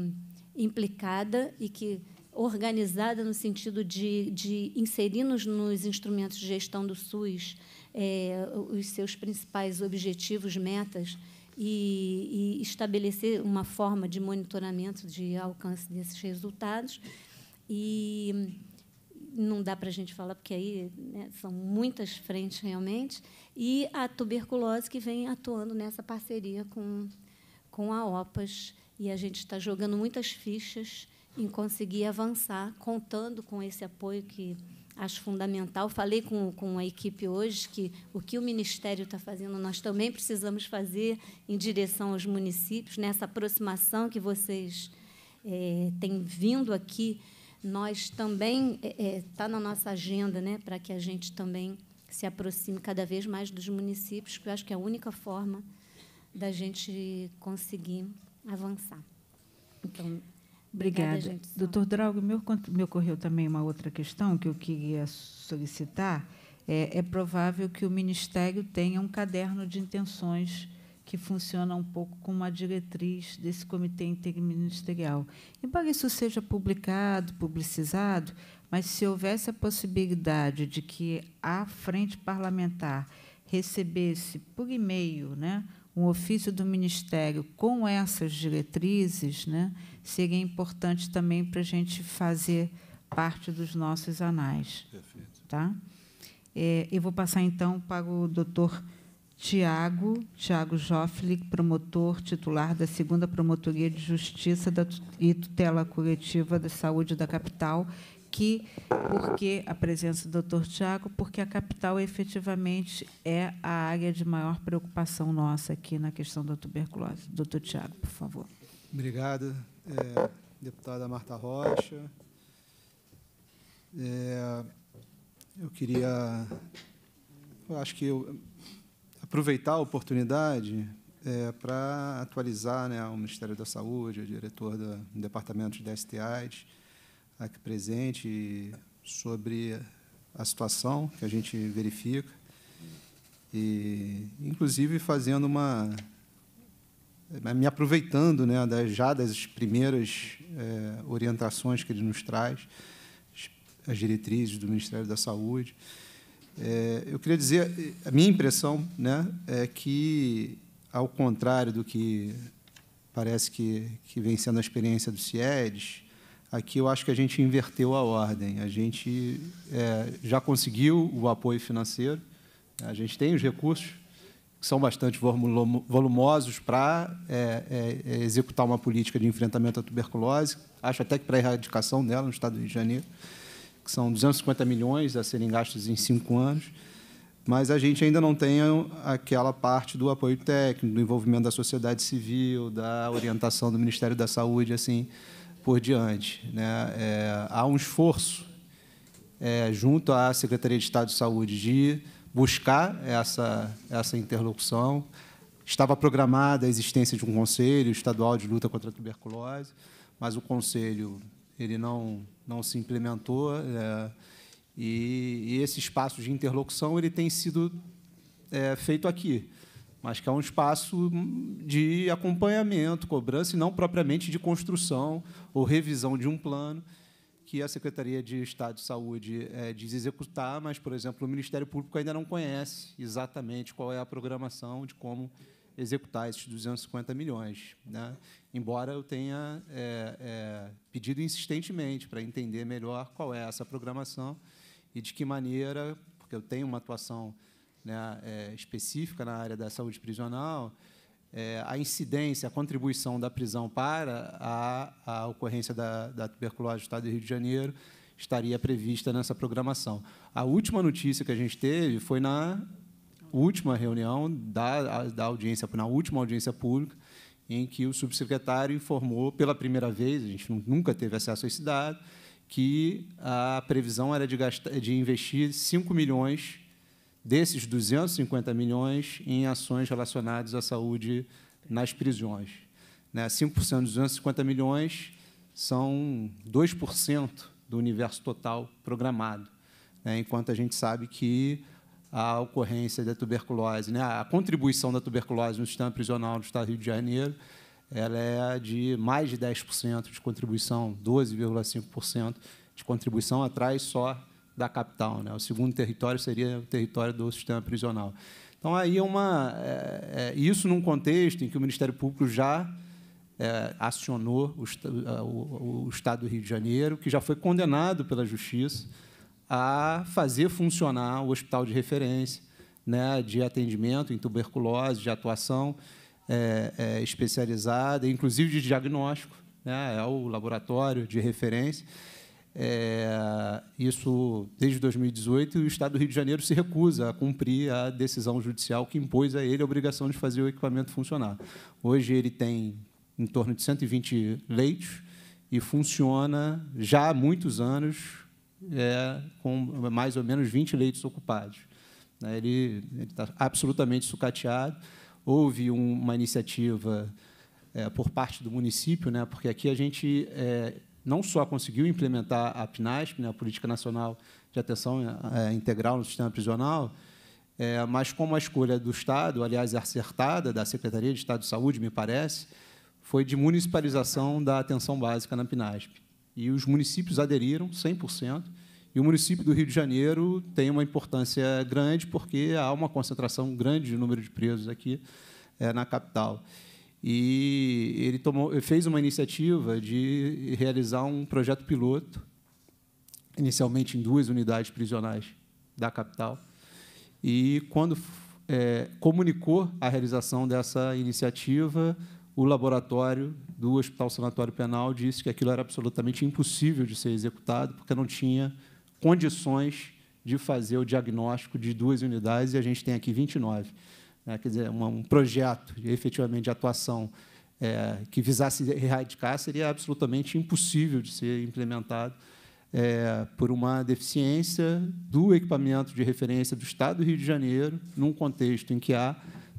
implicada e que organizada no sentido de, de inserir nos, nos instrumentos de gestão do SUS é, os seus principais objetivos, metas, e, e, estabelecer uma forma de monitoramento de alcance desses resultados. E não dá para a gente falar, porque aí né, são muitas frentes realmente, e a tuberculose que vem atuando nessa parceria com, com a OPAS. E a gente está jogando muitas fichas em conseguir avançar, contando com esse apoio que acho fundamental. Falei com, com a equipe hoje que o que o Ministério está fazendo, nós também precisamos fazer em direção aos municípios, nessa aproximação que vocês é, têm vindo aqui nós também está é, é tá na nossa agenda, né, para que a gente também se aproxime cada vez mais dos municípios, que eu acho que é a única forma da gente conseguir avançar. Então, obrigada. obrigada gente, Doutor Drago, me, me ocorreu também uma outra questão que eu queria solicitar. É, é provável que o Ministério tenha um caderno de intenções que funciona um pouco como uma diretriz desse comitê interministerial. Embora isso seja publicado, publicizado, mas se houvesse a possibilidade de que a frente parlamentar recebesse por e-mail, né, um ofício do Ministério com essas diretrizes, né, seria importante também para a gente fazer parte dos nossos anais. Perfeito. Tá? É, eu vou passar então para o doutor Tiago, Tiago Joffre, promotor titular da 2 Promotoria de Justiça e Tutela Coletiva da Saúde da capital, que porque a presença do Dr. Tiago, porque a capital efetivamente é a área de maior preocupação nossa aqui na questão da tuberculose. Dr. Tiago, por favor. Obrigado, é, deputada Marta Rocha. É, eu queria eu acho que eu, aproveitar a oportunidade é, para atualizar né, o Ministério da Saúde, o diretor do, Departamento de DST/AIDS aqui presente, sobre a situação que a gente verifica, e inclusive fazendo uma é, me aproveitando né, já das primeiras é, orientações que ele nos traz, as diretrizes do Ministério da Saúde, é, eu queria dizer, a minha impressão né, é que, ao contrário do que parece que, que vem sendo a experiência do CIEDES, aqui eu acho que a gente inverteu a ordem. A gente é, já conseguiu o apoio financeiro, né, a gente tem os recursos, que são bastante volumosos para é, é, é, executar uma política de enfrentamento à tuberculose, acho até que para a erradicação dela no estado do Rio de Janeiro que são 250 milhões a serem gastos em cinco anos, mas a gente ainda não tem aquela parte do apoio técnico, do envolvimento da sociedade civil, da orientação do Ministério da Saúde, assim por diante. Né? É, há um esforço é, junto à Secretaria de Estado de Saúde de buscar essa, essa interlocução. Estava programada a existência de um conselho estadual de luta contra a tuberculose, mas o conselho ele não não se implementou. É, e, e, esse espaço de interlocução ele tem sido é, feito aqui, mas que é um espaço de acompanhamento, cobrança, e não propriamente de construção ou revisão de um plano que a Secretaria de Estado de Saúde é, diz executar, mas, por exemplo, o Ministério Público ainda não conhece exatamente qual é a programação de como executar esses 250 milhões. Né? Embora eu tenha é, é, pedido insistentemente para entender melhor qual é essa programação e de que maneira, porque eu tenho uma atuação né, é, específica na área da saúde prisional, é, a incidência, a contribuição da prisão para a, a ocorrência da, da tuberculose no Estado do Rio de Janeiro estaria prevista nessa programação. A última notícia que a gente teve foi na última reunião da, da audiência, na última audiência pública, em que o subsecretário informou pela primeira vez, a gente nunca teve acesso a esse dado, que a previsão era de, gastar, de investir 5 milhões desses 250 milhões em ações relacionadas à saúde nas prisões. Né? 5% dos 250 milhões são 2% do universo total programado, né, enquanto a gente sabe que a ocorrência da tuberculose, né? a contribuição da tuberculose no sistema prisional do Estado do Rio de Janeiro, ela é de mais de 10% de contribuição, 12,5% de contribuição atrás só da capital. Né? O segundo território seria o território do sistema prisional. Então, aí é uma, é, é, isso num contexto em que o Ministério Público já é, acionou o, o, o Estado do Rio de Janeiro, que já foi condenado pela Justiça, a fazer funcionar o hospital de referência né, de atendimento em tuberculose, de atuação é, é, especializada, inclusive de diagnóstico, né, é o laboratório de referência. É, isso desde 2018 o Estado do Rio de Janeiro se recusa a cumprir a decisão judicial que impôs a ele a obrigação de fazer o equipamento funcionar. Hoje ele tem em torno de 120 leitos e funciona já há muitos anos é, com mais ou menos 20 leitos ocupados. Né? Ele está absolutamente sucateado. Houve um, uma iniciativa é, por parte do município, né, porque aqui a gente é, não só conseguiu implementar a PNASP, né, a Política Nacional de Atenção é, Integral no Sistema Prisional, é, mas como a escolha do Estado, aliás, é acertada, da Secretaria de Estado de Saúde, me parece, foi de municipalização da atenção básica na PNASP e os municípios aderiram 100%. E o município do Rio de Janeiro tem uma importância grande, porque há uma concentração grande de número de presos aqui é, na capital. E ele tomou, fez uma iniciativa de realizar um projeto piloto, inicialmente em duas unidades prisionais da capital. E, quando é, comunicou a realização dessa iniciativa o laboratório do Hospital Sanatório Penal disse que aquilo era absolutamente impossível de ser executado, porque não tinha condições de fazer o diagnóstico de duas unidades, e a gente tem aqui 29. Né? quer dizer, um projeto efetivamente de atuação é, que visasse erradicar seria absolutamente impossível de ser implementado é, por uma deficiência do equipamento de referência do Estado do Rio de Janeiro, num contexto em que há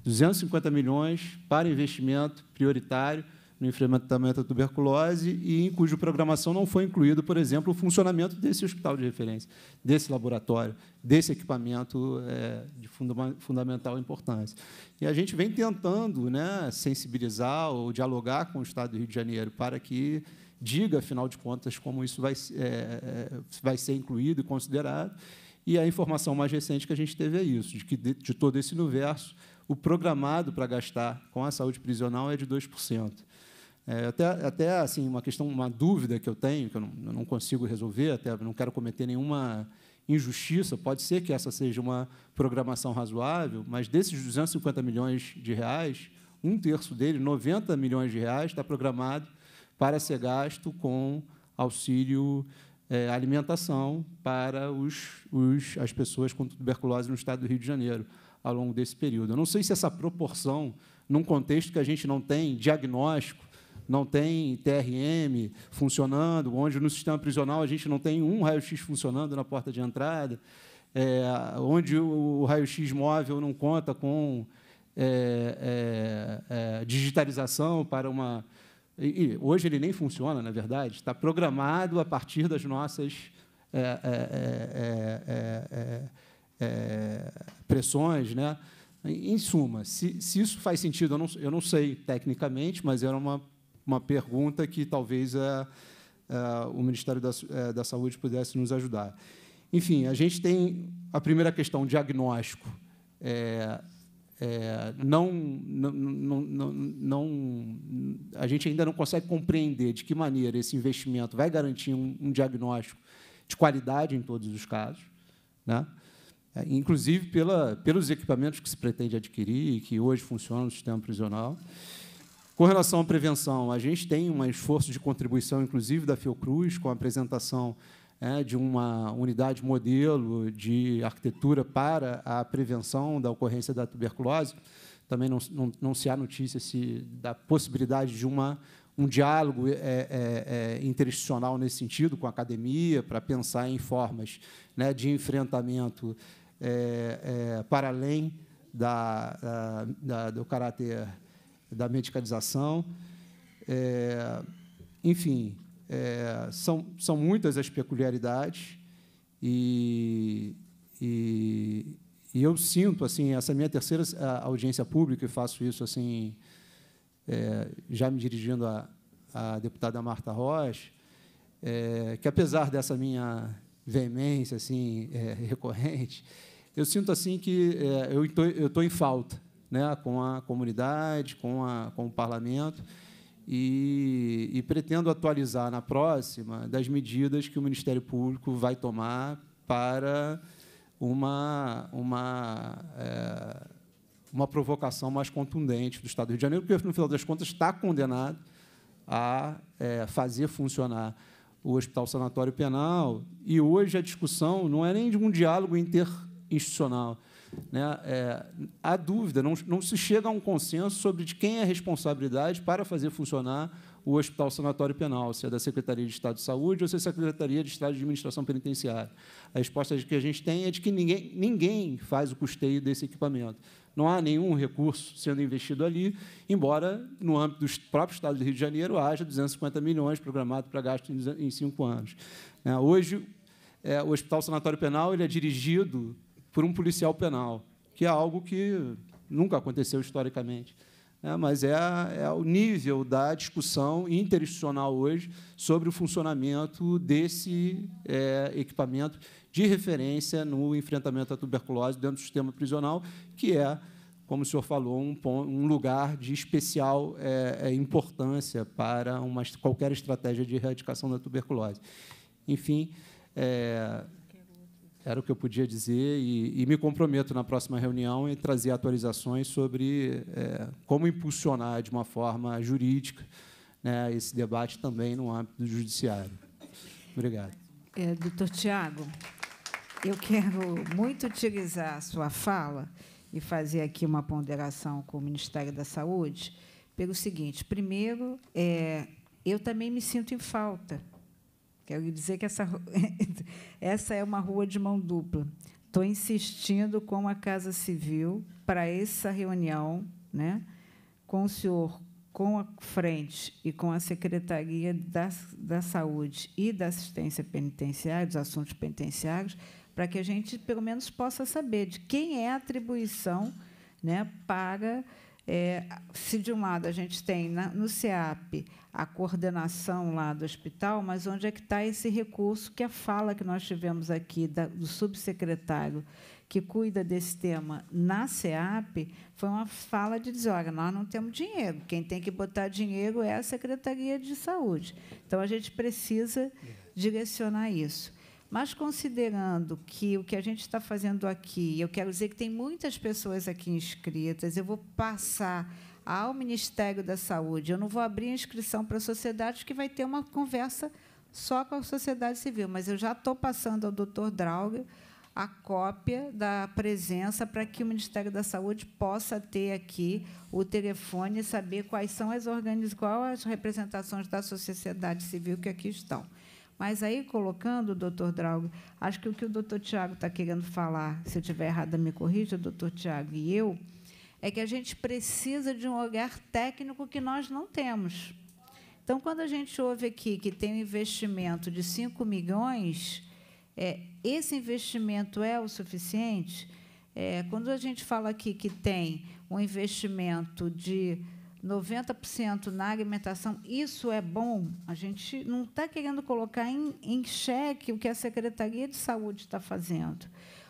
250 milhões para investimento prioritário no enfrentamento da tuberculose e em cuja programação não foi incluído, por exemplo, o funcionamento desse hospital de referência, desse laboratório, desse equipamento é, de funda fundamental importância. E a gente vem tentando né, sensibilizar ou dialogar com o Estado do Rio de Janeiro para que diga, afinal de contas, como isso vai, é, é vai ser incluído e considerado. E a informação mais recente que a gente teve é isso, de que de, de todo esse universo o programado para gastar com a saúde prisional é de 2%. É, até, até assim, uma questão, uma dúvida que eu tenho, que eu não, eu não consigo resolver, até não quero cometer nenhuma injustiça, pode ser que essa seja uma programação razoável, mas desses 250 milhões de reais, um terço dele, 90 milhões de reais, está programado para ser gasto com auxílio é, alimentação para os, os, as pessoas com tuberculose no estado do Rio de Janeiro ao longo desse período. Eu não sei se essa proporção, num contexto que a gente não tem diagnóstico, não tem TRM funcionando, onde no sistema prisional a gente não tem um raio-x funcionando na porta de entrada, é, onde o, raio-x móvel não conta com é, é, é digitalização para uma. E, hoje ele nem funciona, na verdade, está programado a partir das nossas. É, é, é, é, é é, pressões. Né? Em suma, se, se isso faz sentido, eu não, eu não sei tecnicamente, mas era uma, uma pergunta que talvez é, é, o Ministério da, é, da Saúde pudesse nos ajudar. Enfim, a gente tem a primeira questão, diagnóstico. É, é, não, não, não, não, a gente ainda não consegue compreender de que maneira esse investimento vai garantir um, um diagnóstico de qualidade em todos os casos. Né? É, inclusive pela, pelos equipamentos que se pretende adquirir e que hoje funcionam no sistema prisional. Com relação à prevenção, a gente tem um esforço de contribuição, inclusive, da Fiocruz, com a apresentação é, de uma unidade modelo de arquitetura para a prevenção da ocorrência da tuberculose. Também não, não, não se há notícia se, da possibilidade de uma, um diálogo é, é, é interinstitucional nesse sentido, com a academia, para pensar em formas né, de enfrentamento é, é, para além da, da, da, do caráter da medicalização. É, enfim, é, são, são muitas as peculiaridades e, e, e, eu sinto assim essa minha terceira audiência pública e faço isso assim é, já me dirigindo à deputada Marta Rocha, é, que apesar dessa minha veemência assim é, recorrente, eu sinto assim que é, eu tô, estou em falta né, com a comunidade, com, a, com o parlamento, e, e, pretendo atualizar na próxima das medidas que o Ministério Público vai tomar para uma, uma, é, uma provocação mais contundente do Estado do Rio de Janeiro, porque, no final das contas, está condenado a é, fazer funcionar o Hospital Sanatório Penal. E hoje a discussão não é nem de um diálogo inter institucional. Né? É, há dúvida, não, não se chega a um consenso sobre de quem é a responsabilidade para fazer funcionar o Hospital Sanatório Penal, se é da Secretaria de Estado de Saúde ou se é da Secretaria de Estado de Administração Penitenciária. A resposta que a gente tem é de que ninguém, ninguém faz o custeio desse equipamento. Não há nenhum recurso sendo investido ali, embora, no âmbito do próprio Estado do Rio de Janeiro, haja 250 milhões programados para gasto em cinco anos. Né? Hoje, é, o Hospital Sanatório Penal ele é dirigido por um policial penal, que é algo que nunca aconteceu historicamente. É, mas é, é, o nível da discussão interinstitucional hoje sobre o funcionamento desse é, equipamento de referência no enfrentamento à tuberculose dentro do sistema prisional, que é, como o senhor falou, um, um lugar de especial é, é, importância para uma, qualquer estratégia de erradicação da tuberculose. Enfim, é, era o que eu podia dizer e, e me comprometo na próxima reunião em trazer atualizações sobre é, como impulsionar de uma forma jurídica né, esse debate também no âmbito do judiciário. Obrigado. É, doutor Tiago, eu quero muito utilizar a sua fala e fazer aqui uma ponderação com o Ministério da Saúde pelo seguinte: primeiro, é, eu também me sinto em falta Quero dizer que essa, essa é uma rua de mão dupla. Estou insistindo com a Casa Civil para essa reunião, né, com o senhor, com a frente e com a Secretaria da, da Saúde e da Assistência Penitenciária, dos assuntos penitenciários, para que a gente, pelo menos, possa saber de quem é a atribuição né, para é, se de um lado a gente tem na, no CEAP a coordenação lá do hospital, mas onde é que está esse recurso que a fala que nós tivemos aqui da, do subsecretário que cuida desse tema na CEAP foi uma fala de dizer, olha, nós não temos dinheiro, quem tem que botar dinheiro é a Secretaria de Saúde. Então, a gente precisa é. direcionar isso. Mas considerando que o que a gente está fazendo aqui, eu quero dizer que tem muitas pessoas aqui inscritas, eu vou passar ao Ministério da Saúde, eu não vou abrir inscrição para a sociedade, que vai ter uma conversa só com a sociedade civil, mas eu já estou passando ao doutor Draugio a cópia da presença para que o Ministério da Saúde possa ter aqui o telefone e saber quais são as organizações, quais as representações da sociedade civil que aqui estão. Mas aí, colocando, doutor Drago, acho que o que o doutor Tiago está querendo falar, se eu estiver errada, me corrija, doutor Tiago e eu, é que a gente precisa de um olhar técnico que nós não temos. Então, quando a gente ouve aqui que tem um investimento de 5 milhões, é, esse investimento é o suficiente? É, quando a gente fala aqui que tem um investimento de 90% na alimentação, isso é bom? A gente não está querendo colocar em, em xeque o que a Secretaria de Saúde está fazendo.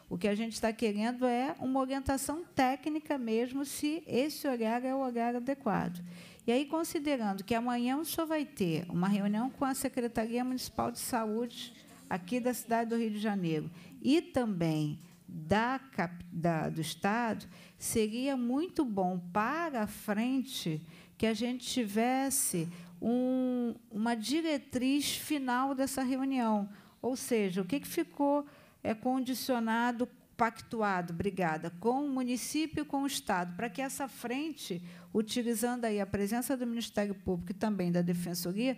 O que a gente está querendo é uma orientação técnica mesmo, se esse horário é o horário adequado. E aí, considerando que amanhã o senhor vai ter uma reunião com a Secretaria Municipal de Saúde aqui da cidade do Rio de Janeiro e também da, da, do Estado, seria muito bom para a frente que a gente tivesse um, uma diretriz final dessa reunião. Ou seja, o que, que ficou é, condicionado, pactuado, brigada, com o município e com o Estado, para que essa frente, utilizando aí a presença do Ministério Público e também da Defensoria,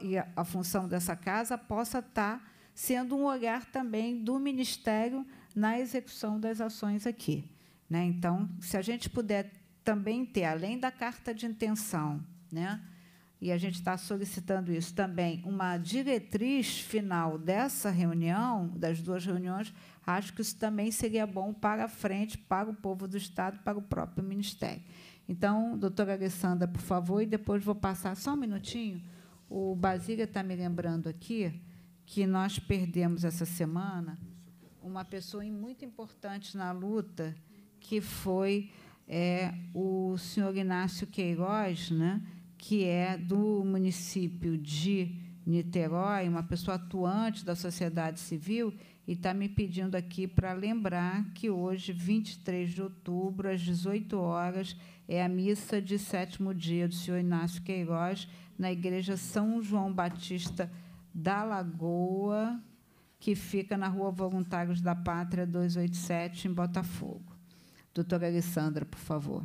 e a, a função dessa casa, possa estar tá sendo um olhar também do Ministério na execução das ações aqui. Né? Então, se a gente puder também ter, além da carta de intenção, né? e a gente está solicitando isso também, uma diretriz final dessa reunião, das duas reuniões, acho que isso também seria bom para a frente, para o povo do Estado, para o próprio Ministério. Então, doutora Alessandra, por favor, e depois vou passar só um minutinho. O Basília está me lembrando aqui que nós perdemos essa semana uma pessoa muito importante na luta, que foi é, o senhor Inácio Queiroz, né, que é do município de Niterói, uma pessoa atuante da sociedade civil, e está me pedindo aqui para lembrar que hoje, 23 de outubro, às 18 horas, é a missa de sétimo dia do senhor Inácio Queiroz, na Igreja São João Batista da Lagoa, que fica na Rua Voluntários da Pátria 287, em Botafogo. Doutora Alessandra, por favor.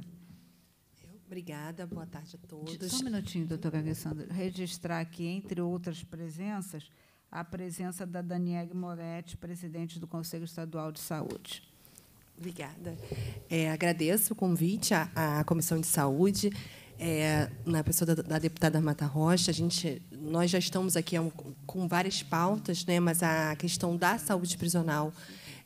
Obrigada, boa tarde a todos. Só um minutinho, doutora Alessandra. Registrar aqui, entre outras presenças, a presença da Daniele Moretti, presidente do Conselho Estadual de Saúde. Obrigada. É, agradeço o convite à, à Comissão de Saúde é, na pessoa da, da, deputada Mata Rocha, a gente, nós já estamos aqui com várias pautas, né, mas a questão da saúde prisional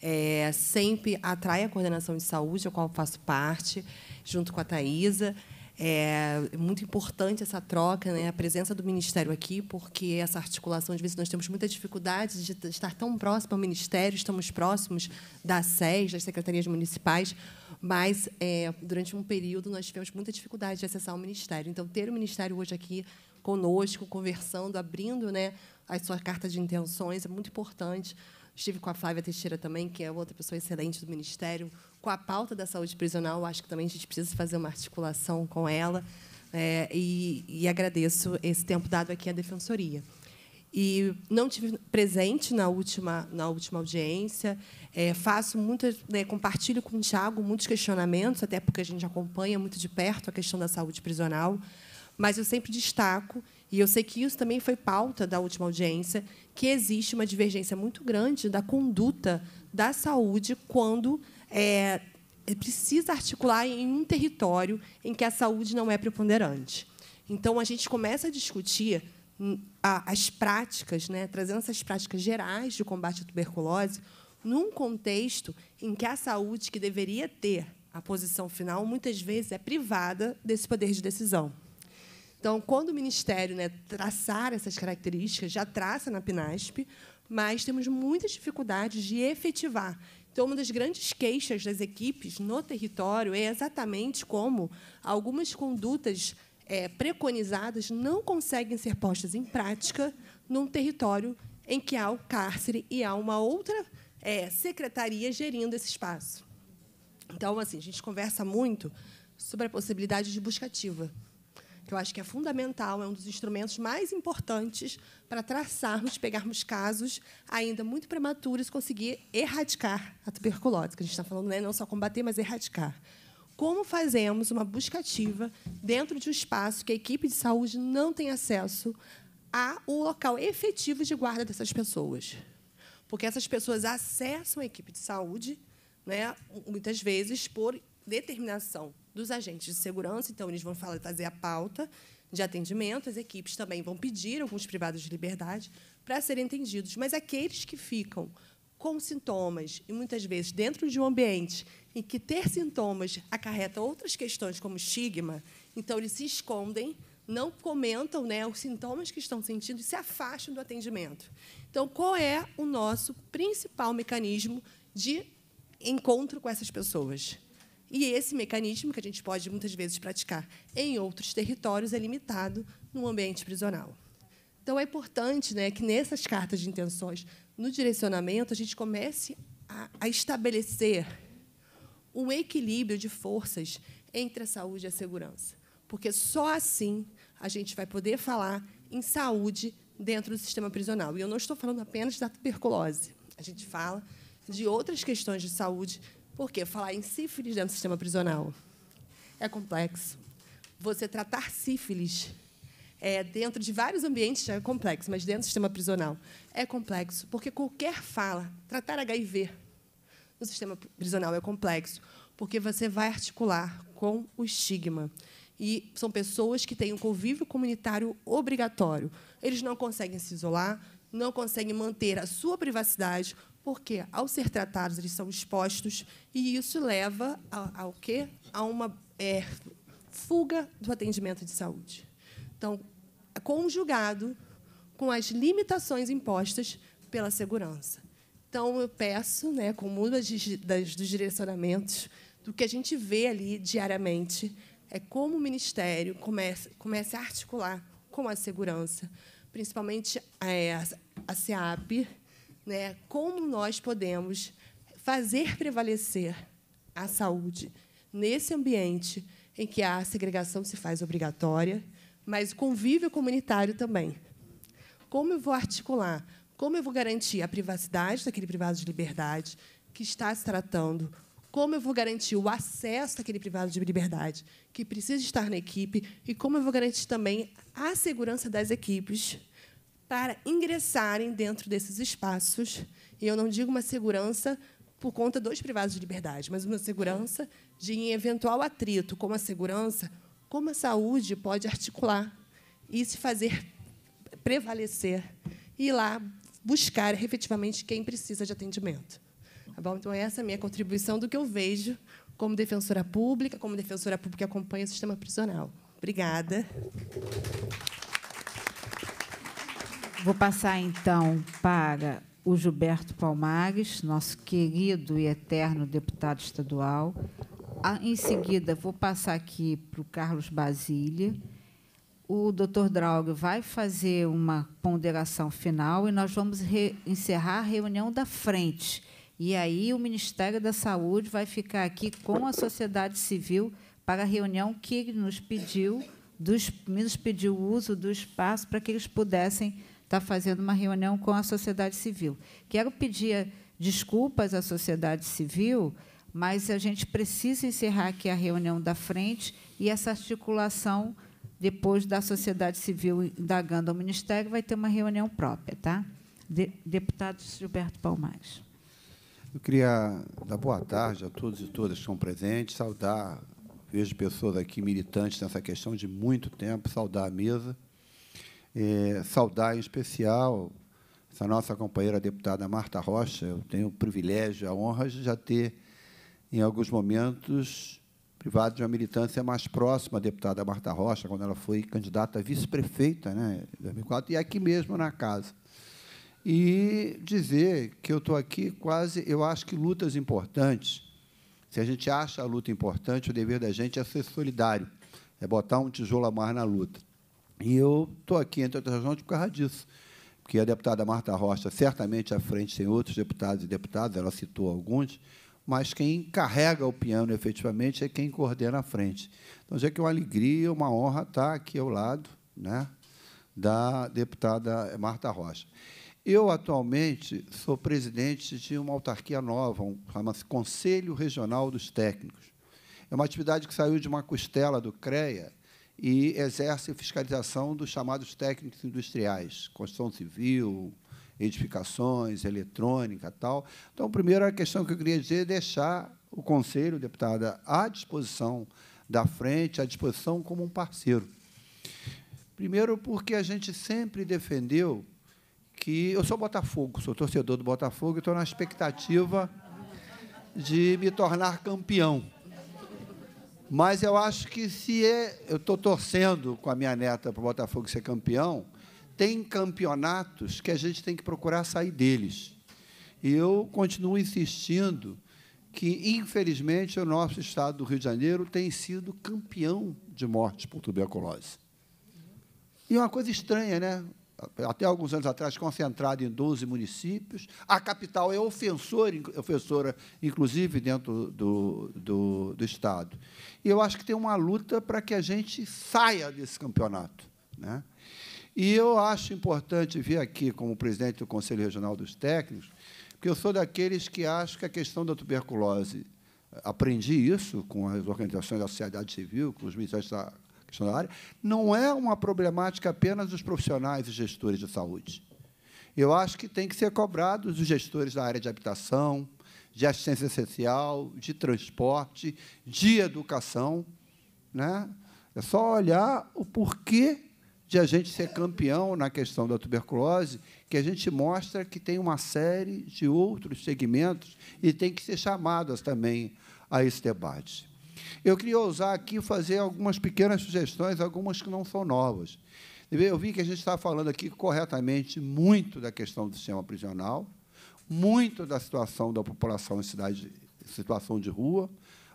é, sempre atrai a coordenação de saúde, a qual faço parte, junto com a Thaisa. É, é muito importante essa troca, né? a presença do Ministério aqui, porque essa articulação, às vezes, nós temos muita dificuldade de estar tão próximo ao Ministério, estamos próximos da SES, das secretarias municipais, mas é, durante um período nós tivemos muita dificuldade de acessar o ministério. Então, ter o ministério hoje aqui conosco, conversando, abrindo né, a sua carta de intenções é muito importante. Estive com a Flávia Teixeira também, que é outra pessoa excelente do ministério, com a pauta da saúde prisional. Acho que também a gente precisa fazer uma articulação com ela. É, e, e agradeço esse tempo dado aqui à Defensoria e não tive presente na última na última audiência é, faço muitas né, compartilho com o Tiago muitos questionamentos até porque a gente acompanha muito de perto a questão da saúde prisional mas eu sempre destaco e eu sei que isso também foi pauta da última audiência que existe uma divergência muito grande da conduta da saúde quando é, precisa articular em um território em que a saúde não é preponderante então a gente começa a discutir Hum, as práticas, né, trazendo essas práticas gerais de combate à tuberculose, num contexto em que a saúde, que deveria ter a posição final, muitas vezes é privada desse poder de decisão. Então, quando o Ministério né, traçar essas características, já traça na PNASP, mas temos muitas dificuldades de efetivar. Então, uma das grandes queixas das equipes no território é exatamente como algumas condutas é, preconizadas não conseguem ser postas em prática num território em que há o cárcere e há uma outra é, secretaria gerindo esse espaço. Então, assim, a gente conversa muito sobre a possibilidade de buscativa, que eu acho que é fundamental, é um dos instrumentos mais importantes para traçarmos, pegarmos casos ainda muito prematuros e conseguir erradicar a tuberculose, que a gente está falando né, não só combater, mas erradicar como fazemos uma busca ativa dentro de um espaço que a equipe de saúde não tem acesso ao local efetivo de guarda dessas pessoas. Porque essas pessoas acessam a equipe de saúde, né, muitas vezes, por determinação dos agentes de segurança, então eles vão fazer a pauta de atendimento, as equipes também vão pedir alguns privados de liberdade para serem atendidos, mas aqueles que ficam com sintomas, e muitas vezes dentro de um ambiente em que ter sintomas acarreta outras questões, como estigma, então eles se escondem, não comentam né, os sintomas que estão sentindo e se afastam do atendimento. Então, qual é o nosso principal mecanismo de encontro com essas pessoas? E esse mecanismo, que a gente pode muitas vezes praticar em outros territórios, é limitado no ambiente prisional. Então, é importante né, que nessas cartas de intenções no direcionamento, a gente comece a, a estabelecer um equilíbrio de forças entre a saúde e a segurança. Porque só assim a gente vai poder falar em saúde dentro do sistema prisional. E eu não estou falando apenas da tuberculose. A gente fala de outras questões de saúde, porque falar em sífilis dentro do sistema prisional é complexo. Você tratar sífilis é, dentro de vários ambientes é complexo, mas dentro do sistema prisional é complexo, porque qualquer fala, tratar HIV no sistema prisional é complexo, porque você vai articular com o estigma. E são pessoas que têm um convívio comunitário obrigatório. Eles não conseguem se isolar, não conseguem manter a sua privacidade, porque, ao ser tratados, eles são expostos, e isso leva ao quê? A uma é, fuga do atendimento de saúde. Então, conjugado com as limitações impostas pela segurança. Então, eu peço, né, com o dos direcionamentos, do que a gente vê ali diariamente, é como o Ministério começa a articular com a segurança, principalmente é, a, a SEAP, né, como nós podemos fazer prevalecer a saúde nesse ambiente em que a segregação se faz obrigatória, mas o convívio comunitário também. Como eu vou articular? Como eu vou garantir a privacidade daquele privado de liberdade que está se tratando? Como eu vou garantir o acesso daquele privado de liberdade que precisa estar na equipe? E como eu vou garantir também a segurança das equipes para ingressarem dentro desses espaços? E eu não digo uma segurança por conta dos privados de liberdade, mas uma segurança de, em eventual atrito, como a segurança como a saúde pode articular e se fazer prevalecer e ir lá buscar efetivamente quem precisa de atendimento. Tá bom? Então, essa é a minha contribuição do que eu vejo como defensora pública, como defensora pública que acompanha o sistema prisional. Obrigada. Vou passar, então, para o Gilberto Palmares, nosso querido e eterno deputado estadual, ah, em seguida, vou passar aqui para o Carlos Basília. O doutor Draugo vai fazer uma ponderação final e nós vamos encerrar a reunião da frente. E aí o Ministério da Saúde vai ficar aqui com a sociedade civil para a reunião que nos pediu, dos, nos pediu o uso do espaço para que eles pudessem estar tá fazendo uma reunião com a sociedade civil. Quero pedir eh, desculpas à sociedade civil mas a gente precisa encerrar aqui a reunião da frente e essa articulação depois da sociedade civil indagando ao Ministério vai ter uma reunião própria, tá? De, deputado Gilberto Palmares. Eu queria dar boa tarde a todos e todas que estão presentes, saudar, vejo pessoas aqui militantes nessa questão de muito tempo, saudar a mesa, é, saudar em especial essa nossa companheira deputada Marta Rocha, eu tenho o privilégio, a honra de já ter em alguns momentos, privado de uma militância mais próxima à deputada Marta Rocha, quando ela foi candidata a vice-prefeita né, em 2004, e aqui mesmo na casa. E dizer que eu estou aqui quase, eu acho que lutas importantes, se a gente acha a luta importante, o dever da gente é ser solidário, é botar um tijolo a mais na luta. E eu estou aqui, entre outras razões, por causa disso porque a deputada Marta Rocha, certamente à frente tem outros deputados e deputadas, ela citou alguns, mas quem carrega o piano efetivamente é quem coordena a frente. Então, já que é uma alegria, uma honra estar aqui ao lado né, da deputada Marta Rocha. Eu, atualmente, sou presidente de uma autarquia nova, um, chama-se Conselho Regional dos Técnicos. É uma atividade que saiu de uma costela do CREA e exerce fiscalização dos chamados técnicos industriais, construção civil, edificações, eletrônica tal. Então, primeiro, a questão que eu queria dizer é deixar o Conselho, deputada, à disposição da frente, à disposição como um parceiro. Primeiro, porque a gente sempre defendeu que. Eu sou Botafogo, sou torcedor do Botafogo e estou na expectativa de me tornar campeão. Mas eu acho que se é, eu estou torcendo com a minha neta para o Botafogo ser campeão, tem campeonatos que a gente tem que procurar sair deles. E eu continuo insistindo que, infelizmente, o nosso estado do Rio de Janeiro tem sido campeão de mortes por tuberculose. E é uma coisa estranha, né? Até alguns anos atrás, concentrado em 12 municípios. A capital é ofensor, ofensora, inclusive, dentro do, do, do Estado. E eu acho que tem uma luta para que a gente saia desse campeonato. Né? E eu acho importante vir aqui, como presidente do Conselho Regional dos Técnicos, porque eu sou daqueles que acho que a questão da tuberculose, aprendi isso com as organizações da sociedade civil, com os ministérios da questão da área, não é uma problemática apenas dos profissionais e gestores de saúde. Eu acho que tem que ser cobrados os gestores da área de habitação, de assistência social, de transporte, de educação. Né? É só olhar o porquê de a gente ser campeão na questão da tuberculose, que a gente mostra que tem uma série de outros segmentos e tem que ser chamadas também a esse debate. Eu queria ousar aqui fazer algumas pequenas sugestões, algumas que não são novas. Eu vi que a gente está falando aqui corretamente muito da questão do sistema prisional, muito da situação da população em cidade, situação de rua,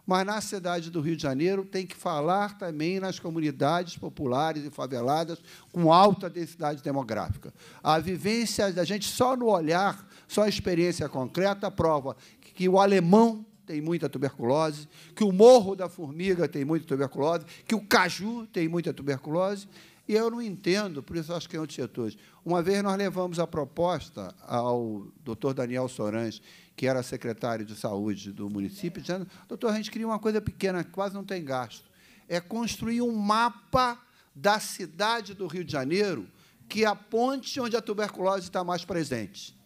mas na cidade do Rio de Janeiro tem que falar também nas comunidades populares e faveladas com alta densidade demográfica. A vivência da gente só no olhar, só a experiência concreta prova que o alemão tem muita tuberculose, que o morro da formiga tem muita tuberculose, que o caju tem muita tuberculose e eu não entendo, por isso acho que é um dos setores. Uma vez nós levamos a proposta ao doutor Daniel Sorans que era secretário de saúde do município, dizendo: doutor, a gente queria uma coisa pequena, quase não tem gasto. É construir um mapa da cidade do Rio de Janeiro que é aponte onde a tuberculose está mais presente.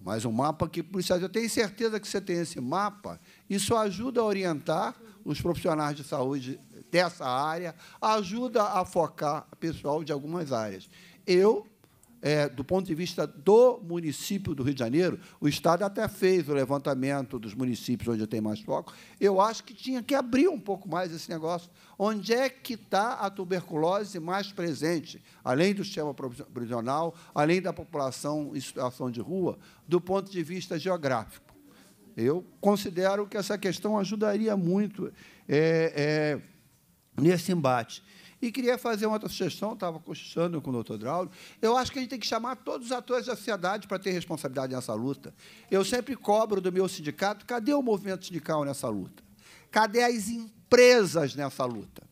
Mas um mapa que, por isso, eu tenho certeza que você tem esse mapa. Isso ajuda a orientar os profissionais de saúde dessa área, ajuda a focar o pessoal de algumas áreas. Eu, é, do ponto de vista do município do Rio de Janeiro, o Estado até fez o levantamento dos municípios onde tem mais foco. Eu acho que tinha que abrir um pouco mais esse negócio. Onde é que está a tuberculose mais presente, além do sistema prisional, além da população em situação de rua, do ponto de vista geográfico? Eu considero que essa questão ajudaria muito. É, é, nesse embate. E queria fazer uma outra sugestão, estava cochichando com o doutor Draulio. Eu acho que a gente tem que chamar todos os atores da sociedade para ter responsabilidade nessa luta. Eu sempre cobro do meu sindicato, cadê o movimento sindical nessa luta? Cadê as empresas nessa luta?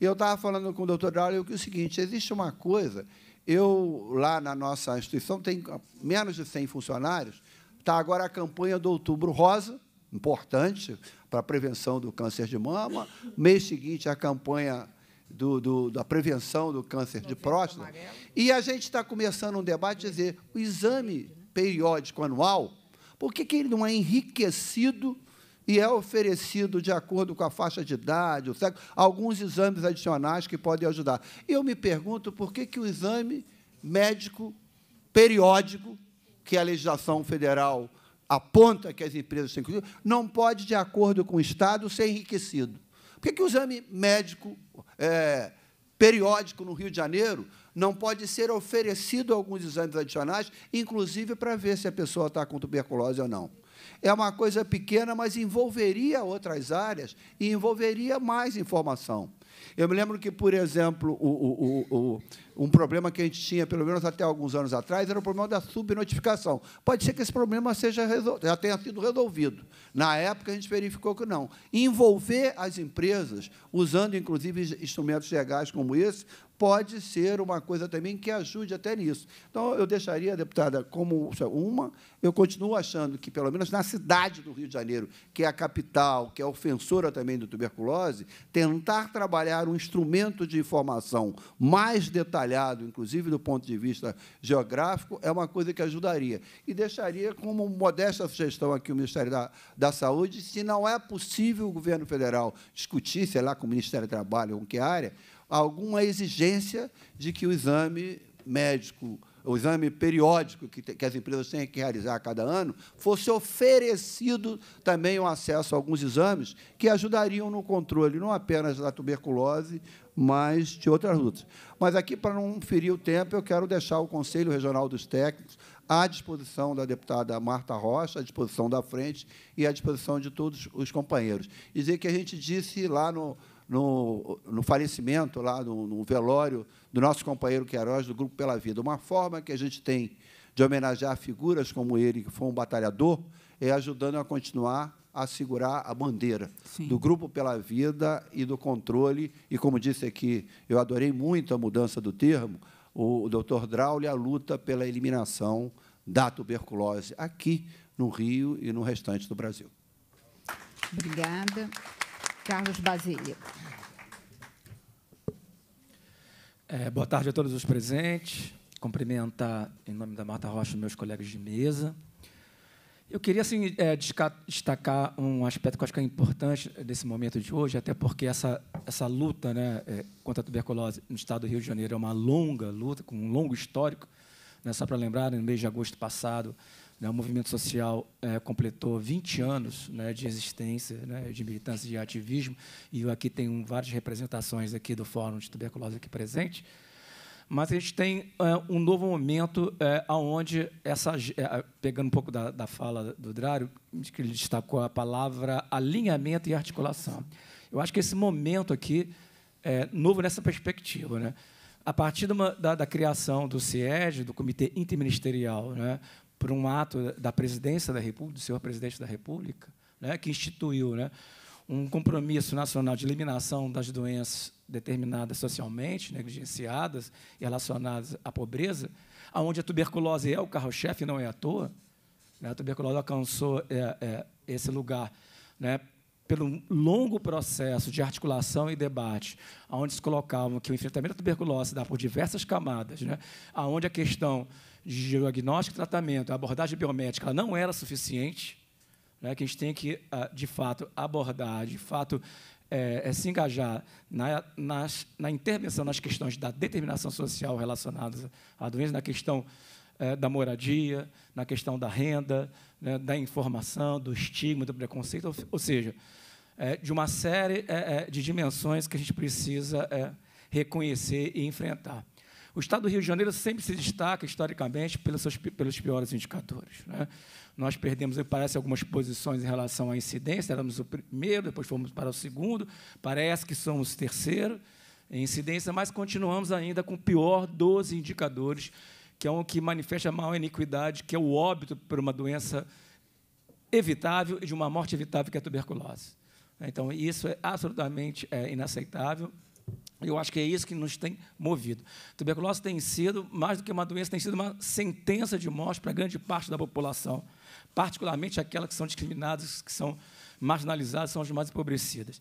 Eu estava falando com o doutor Draulio que é o seguinte, existe uma coisa, eu, lá na nossa instituição, tem menos de 100 funcionários, está agora a campanha do Outubro Rosa, importante para a prevenção do câncer de mama. Mês seguinte, a campanha do, do, da prevenção do câncer de próstata. E a gente está começando um debate, dizer, o exame periódico anual, por que, que ele não é enriquecido e é oferecido de acordo com a faixa de idade, o sexo, alguns exames adicionais que podem ajudar. Eu me pergunto por que, que o exame médico periódico, que é a legislação federal aponta que as empresas têm que não pode, de acordo com o Estado, ser enriquecido. Por que, que o exame médico é, periódico no Rio de Janeiro não pode ser oferecido alguns exames adicionais, inclusive para ver se a pessoa está com tuberculose ou não? É uma coisa pequena, mas envolveria outras áreas e envolveria mais informação. Eu me lembro que, por exemplo, o, o, o, um problema que a gente tinha, pelo menos até alguns anos atrás, era o problema da subnotificação. Pode ser que esse problema seja resol... já tenha sido resolvido. Na época, a gente verificou que não. Envolver as empresas, usando inclusive instrumentos legais como esse, pode ser uma coisa também que ajude até nisso. Então, eu deixaria, deputada, como uma, eu continuo achando que, pelo menos na cidade do Rio de Janeiro, que é a capital, que é ofensora também do tuberculose, tentar trabalhar um instrumento de informação mais detalhado espalhado, inclusive do ponto de vista geográfico, é uma coisa que ajudaria. E deixaria como modesta sugestão aqui o Ministério da, da Saúde, se não é possível o governo federal discutir, sei lá, com o Ministério do Trabalho ou com que área, alguma exigência de que o exame médico o exame periódico que, que, as empresas têm que realizar a cada ano, fosse oferecido também o um acesso a alguns exames que ajudariam no controle não apenas da tuberculose, mas de outras lutas. Mas aqui, para não ferir o tempo, eu quero deixar o Conselho Regional dos Técnicos à disposição da deputada Marta Rocha, à disposição da frente e à disposição de todos os companheiros. dizer que a gente disse lá no, no, no falecimento, lá no, no, velório do nosso companheiro Queiroz, é do Grupo Pela Vida, uma forma que a gente tem de homenagear figuras como ele, que foi um batalhador, é ajudando a continuar a segurar a bandeira Sim. do Grupo pela Vida e do controle. E, como disse aqui, eu adorei muito a mudança do termo, o doutor Draulio, a luta pela eliminação da tuberculose aqui no Rio e no restante do Brasil. Obrigada. Carlos Basílio. É, boa tarde a todos os presentes. Cumprimenta, em nome da Marta Rocha, meus colegas de mesa. Eu queria assim, é, destacar um aspecto que eu acho que é importante é, desse momento de hoje, até porque essa, essa luta né, é, contra a tuberculose no estado do Rio de Janeiro é uma longa luta, com um longo histórico. Né, só para lembrar, no mês de agosto passado, né, o movimento social é, completou 20 anos né, de existência, né, de militância, de ativismo, e eu aqui tenho várias representações aqui do Fórum de Tuberculose aqui presente mas a gente tem é, um novo momento é, onde essa, é, pegando um pouco da, da fala do Drário, que ele destacou a palavra alinhamento e articulação. Eu acho que esse momento aqui é novo nessa perspectiva, né? A partir uma, da, da, criação do CIED, do Comitê Interministerial, né, por um ato da Presidência da República, do senhor Presidente da República, né, que instituiu, né, um compromisso nacional de eliminação das doenças determinadas socialmente, negligenciadas e relacionadas à pobreza, onde a tuberculose é o carro-chefe, não é à toa. Né? A tuberculose alcançou é, é, esse lugar né, pelo longo processo de articulação e debate, onde se colocavam que o enfrentamento da tuberculose dá por diversas camadas, né, onde a questão de diagnóstico e tratamento, a abordagem biomédica, não era suficiente, né, que a gente tem que, ah, de fato, abordar, de fato, é, é se engajar na, nas, na intervenção nas questões da determinação social relacionadas à doença, na questão é, da moradia, na questão da renda, né, da informação, do estigma, do preconceito, ou, ou seja, é, de uma série é, é, de dimensões que a gente precisa é, reconhecer e enfrentar. O estado do Rio de Janeiro sempre se destaca, historicamente, pelos, seus, pelos piores indicadores. Né? Nós perdemos, parece, algumas posições em relação à incidência, éramos o primeiro, depois fomos para o segundo, parece que somos o terceiro em incidência, mas continuamos ainda com o pior dos indicadores, que é o um que manifesta a maior iniquidade, que é o óbito por uma doença evitável e de uma morte evitável, que é a tuberculose. Então, isso é absolutamente é, inaceitável. Eu acho que é isso que nos tem movido. A tuberculose tem sido, mais do que uma doença, tem sido uma sentença de morte para grande parte da população, particularmente aquelas que são discriminadas, que são marginalizadas, são as mais empobrecidas.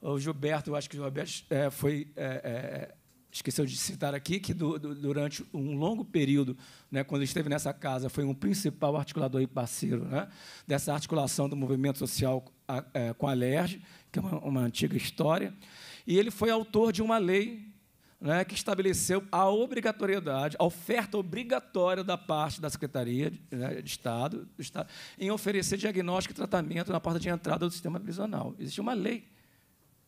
O Gilberto, eu acho que o Gilberto é, foi. É, é, esqueceu de citar aqui que do, do, durante um longo período, né, quando esteve nessa casa, foi um principal articulador e parceiro né, dessa articulação do movimento social a, é, com a LERJ, que é uma, uma antiga história. E ele foi autor de uma lei né, que estabeleceu a obrigatoriedade, a oferta obrigatória da parte da Secretaria de, né, de Estado, Estado, em oferecer diagnóstico e tratamento na porta de entrada do sistema prisional. Existe uma lei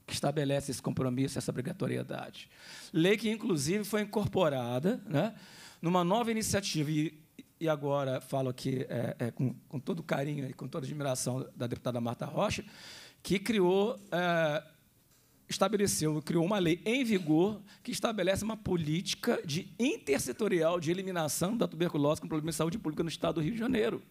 que estabelece esse compromisso, essa obrigatoriedade. Lei que, inclusive, foi incorporada né, numa nova iniciativa, e, e agora falo aqui é, é, com, com, todo carinho e com toda admiração da deputada Marta Rocha, que criou. É, estabeleceu, criou uma lei em vigor que estabelece uma política de intersetorial de eliminação da tuberculose como problema de saúde pública no estado do Rio de Janeiro.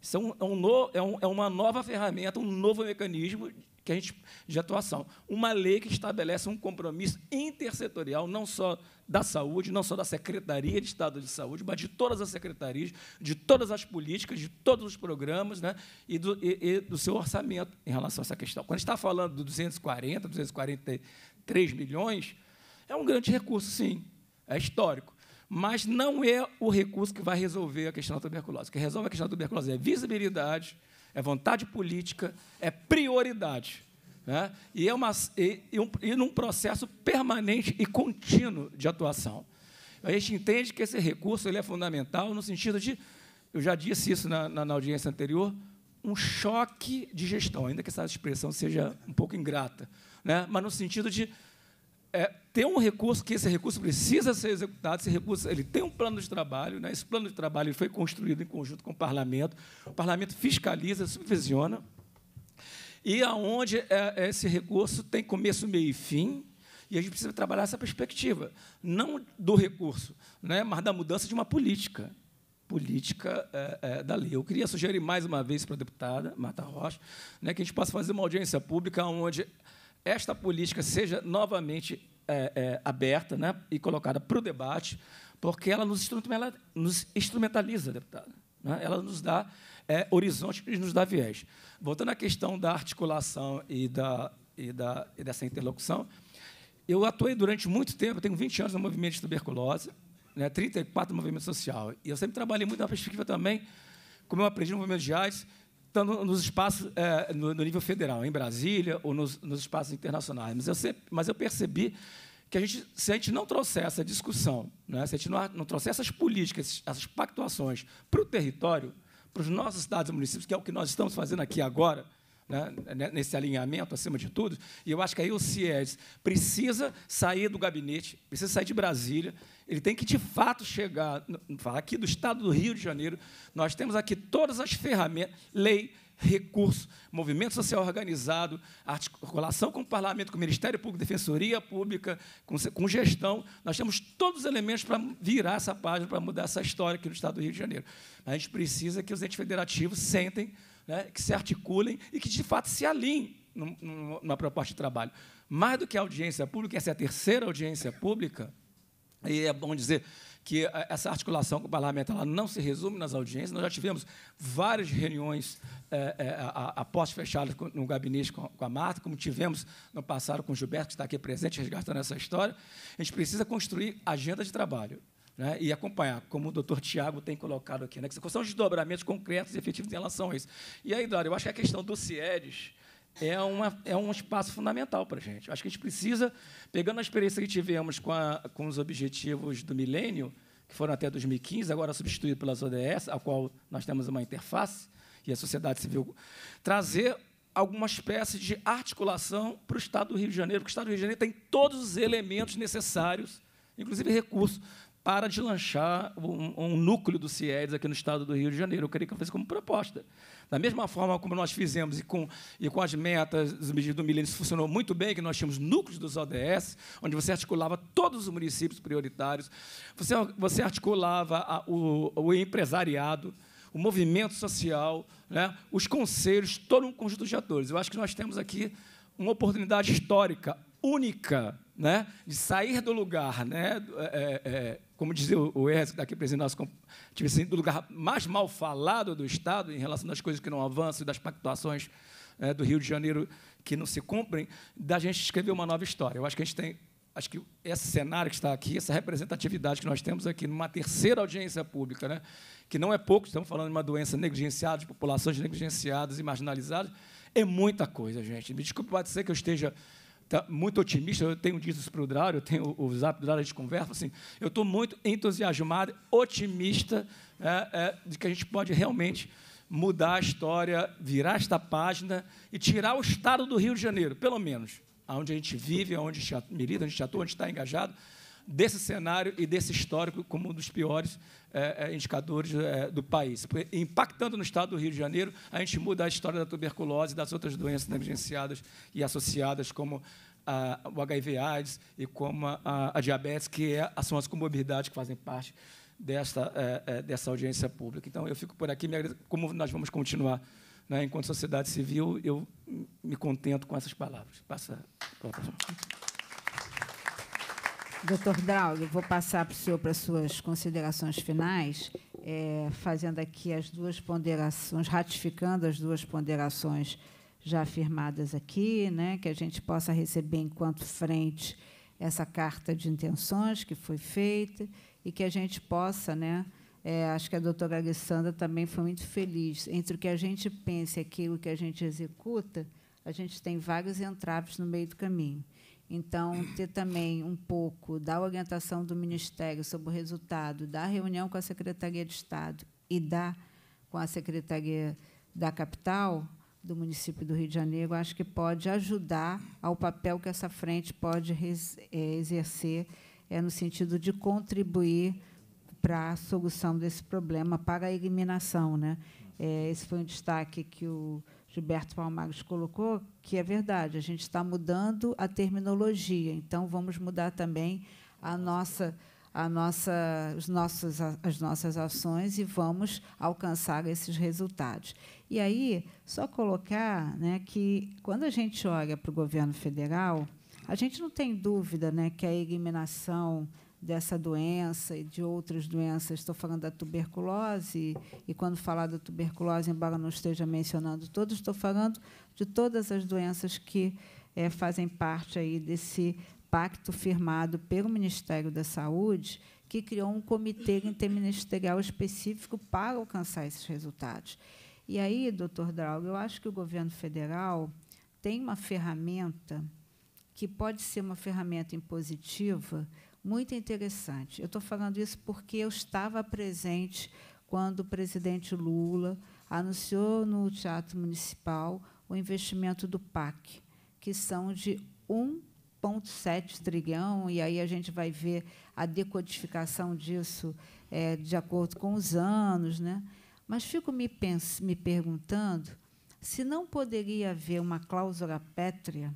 Isso é, um, é, um no, é, um, é uma nova ferramenta, um novo mecanismo que a gente, de atuação. Uma lei que estabelece um compromisso intersetorial, não só da saúde, não só da Secretaria de Estado de Saúde, mas de todas as secretarias, de todas as políticas, de todos os programas né, e, do, e, e do seu orçamento em relação a essa questão. Quando a gente está falando de 240, 243 milhões, é um grande recurso, sim, é histórico. Mas não é o recurso que vai resolver a questão da tuberculose. O que resolve a questão da tuberculose é visibilidade, é vontade política, é prioridade. Né? E, é uma, e, e, um, e num processo permanente e contínuo de atuação. A gente entende que esse recurso ele é fundamental no sentido de, eu já disse isso na, na, na audiência anterior, um choque de gestão, ainda que essa expressão seja um pouco ingrata, né? mas no sentido de é, um recurso que esse recurso precisa ser executado, esse recurso ele tem um plano de trabalho, né? esse plano de trabalho foi construído em conjunto com o parlamento, o parlamento fiscaliza, supervisiona, e aonde é, é, esse recurso tem começo, meio e fim, e a gente precisa trabalhar essa perspectiva, não do recurso, né? mas da mudança de uma política, política é, é, da lei. Eu queria sugerir mais uma vez para a deputada Marta Rocha né, que a gente possa fazer uma audiência pública onde esta política seja novamente é, é, aberta né, e colocada para o debate, porque ela nos, instrumentaliza, nos instrumentaliza deputado. Né? Ela nos dá é, horizonte e nos dá viés. Voltando à questão da articulação e, da, e, da, e dessa interlocução, eu atuei durante muito tempo, tenho 20 anos no movimento de tuberculose, né, 34 no movimento social, e eu sempre trabalhei muito na perspectiva também, como eu aprendi no movimento de AIDS, estando nos espaços, é, no, no, nível federal, em Brasília ou nos, nos espaços internacionais. Mas eu, sempre, mas eu percebi que a gente, se a gente não trouxer essa discussão, né, se a gente não, não trouxer essas políticas, essas pactuações para o território, para os nossos estados e municípios, que é o que nós estamos fazendo aqui agora, né, né, nesse alinhamento, acima de tudo. E eu acho que aí o CIES precisa sair do gabinete, precisa sair de Brasília, ele tem que, de fato, chegar, falar aqui do Estado do Rio de Janeiro, nós temos aqui todas as ferramentas, lei, recurso, movimento social organizado, articulação com o parlamento, com o Ministério Público, Defensoria Pública, com, com gestão. Nós temos todos os elementos para virar essa página, para mudar essa história aqui no Estado do Rio de Janeiro. A gente precisa que os entes federativos sentem né, que se articulem e que, de fato, se alinhem numa proposta de trabalho. Mais do que a audiência pública, essa é a terceira audiência pública, e é bom dizer que eh, essa articulação com o parlamento ela não se resume nas audiências. Nós já tivemos várias reuniões é, é, após fechadas no gabinete com, com a Marta, como tivemos no passado com o Gilberto, que está aqui presente, resgatando essa história. A gente precisa construir agenda de trabalho né, e acompanhar, como o doutor Tiago tem colocado aqui. Né, que são os desdobramentos concretos e efetivos em relação a isso. E aí, Dário, eu acho que a questão do CIEDES é, uma, é um espaço fundamental para a gente. Acho que a gente precisa, pegando a experiência que tivemos com, a, com os objetivos do milênio, que foram até 2015, agora substituídos pelas ODS, a qual nós temos uma interface, e a sociedade civil, trazer alguma espécie de articulação para o Estado do Rio de Janeiro, porque o Estado do Rio de Janeiro tem todos os elementos necessários, inclusive recursos, para de lanchar um, um núcleo do CIEDES aqui no estado do Rio de Janeiro. Eu queria que eu fizesse como proposta. Da mesma forma como nós fizemos e com, e com as metas, as medidas do milênio, isso funcionou muito bem, que nós tínhamos núcleos dos ODS, onde você articulava todos os municípios prioritários, você, você articulava a, o, o empresariado, o movimento social, né, os conselhos, todo um conjunto de atores. Eu acho que nós temos aqui uma oportunidade histórica, única, né, de sair do lugar né, é, é, como dizia o Erz, tá aqui presente, nosso, tive sido o lugar mais mal falado do Estado em relação às coisas que não avançam, e das pactuações é, do Rio de Janeiro que não se cumprem, da gente escrever uma nova história. Eu acho que a gente tem, acho que esse cenário que está aqui, essa representatividade que nós temos aqui, numa terceira audiência pública, né, que não é pouco, estamos falando de uma doença negligenciada, de populações negligenciadas e marginalizadas, é muita coisa, gente. Me desculpe, pode ser que eu esteja tá muito otimista, eu tenho disso para o Drauro, eu tenho o zap do Drauro, a gente conversa, assim, eu estou muito entusiasmado, otimista, é, é, de que a gente pode realmente mudar a história, virar esta página e tirar o Estado do Rio de Janeiro, pelo menos, aonde a gente vive, aonde a gente milita, onde a gente atua, onde está engajado, desse cenário e desse histórico como um dos piores é, é, indicadores é, do país. Impactando no estado do Rio de Janeiro, a gente muda a história da tuberculose e das outras doenças negligenciadas e associadas, como o HIV-AIDS e como a, diabetes, que são as comorbidades que fazem parte desta, dessa audiência pública. Então, eu fico por aqui. Como nós vamos continuar né, enquanto sociedade civil, eu me contento com essas palavras. Passa a Doutor Draulio, vou passar para o senhor para suas considerações finais, é, fazendo aqui as duas ponderações, ratificando as duas ponderações já afirmadas aqui, né, que a gente possa receber enquanto frente essa carta de intenções que foi feita e que a gente possa, né, é, acho que a doutora Alessandra também foi muito feliz, entre o que a gente pensa e aquilo que a gente executa, a gente tem vários entraves no meio do caminho. Então, ter também um pouco da orientação do Ministério sobre o resultado da reunião com a Secretaria de Estado e da com a Secretaria da Capital do município do Rio de Janeiro, acho que pode ajudar ao papel que essa frente pode é, exercer é, no sentido de contribuir para a solução desse problema, para a eliminação. Né? É, esse foi um destaque que o Gilberto Palmares colocou, que é verdade, a gente está mudando a terminologia, então vamos mudar também a nossa, a nossa, os nossos, as nossas ações e vamos alcançar esses resultados. E aí, só colocar né, que, quando a gente olha para o governo federal, a gente não tem dúvida né, que a eliminação dessa doença e de outras doenças, estou falando da tuberculose, e quando falar da tuberculose, embora não esteja mencionando todas, estou falando de todas as doenças que é, fazem parte aí desse pacto firmado pelo Ministério da Saúde, que criou um comitê interministerial específico para alcançar esses resultados. E aí, doutor Drago, eu acho que o governo federal tem uma ferramenta que pode ser uma ferramenta impositiva, muito interessante. Eu estou falando isso porque eu estava presente quando o presidente Lula anunciou no Teatro Municipal o investimento do PAC, que são de 1,7 trilhão, e aí a gente vai ver a decodificação disso é, de acordo com os anos. Né? Mas fico me, me perguntando se não poderia haver uma cláusula pétrea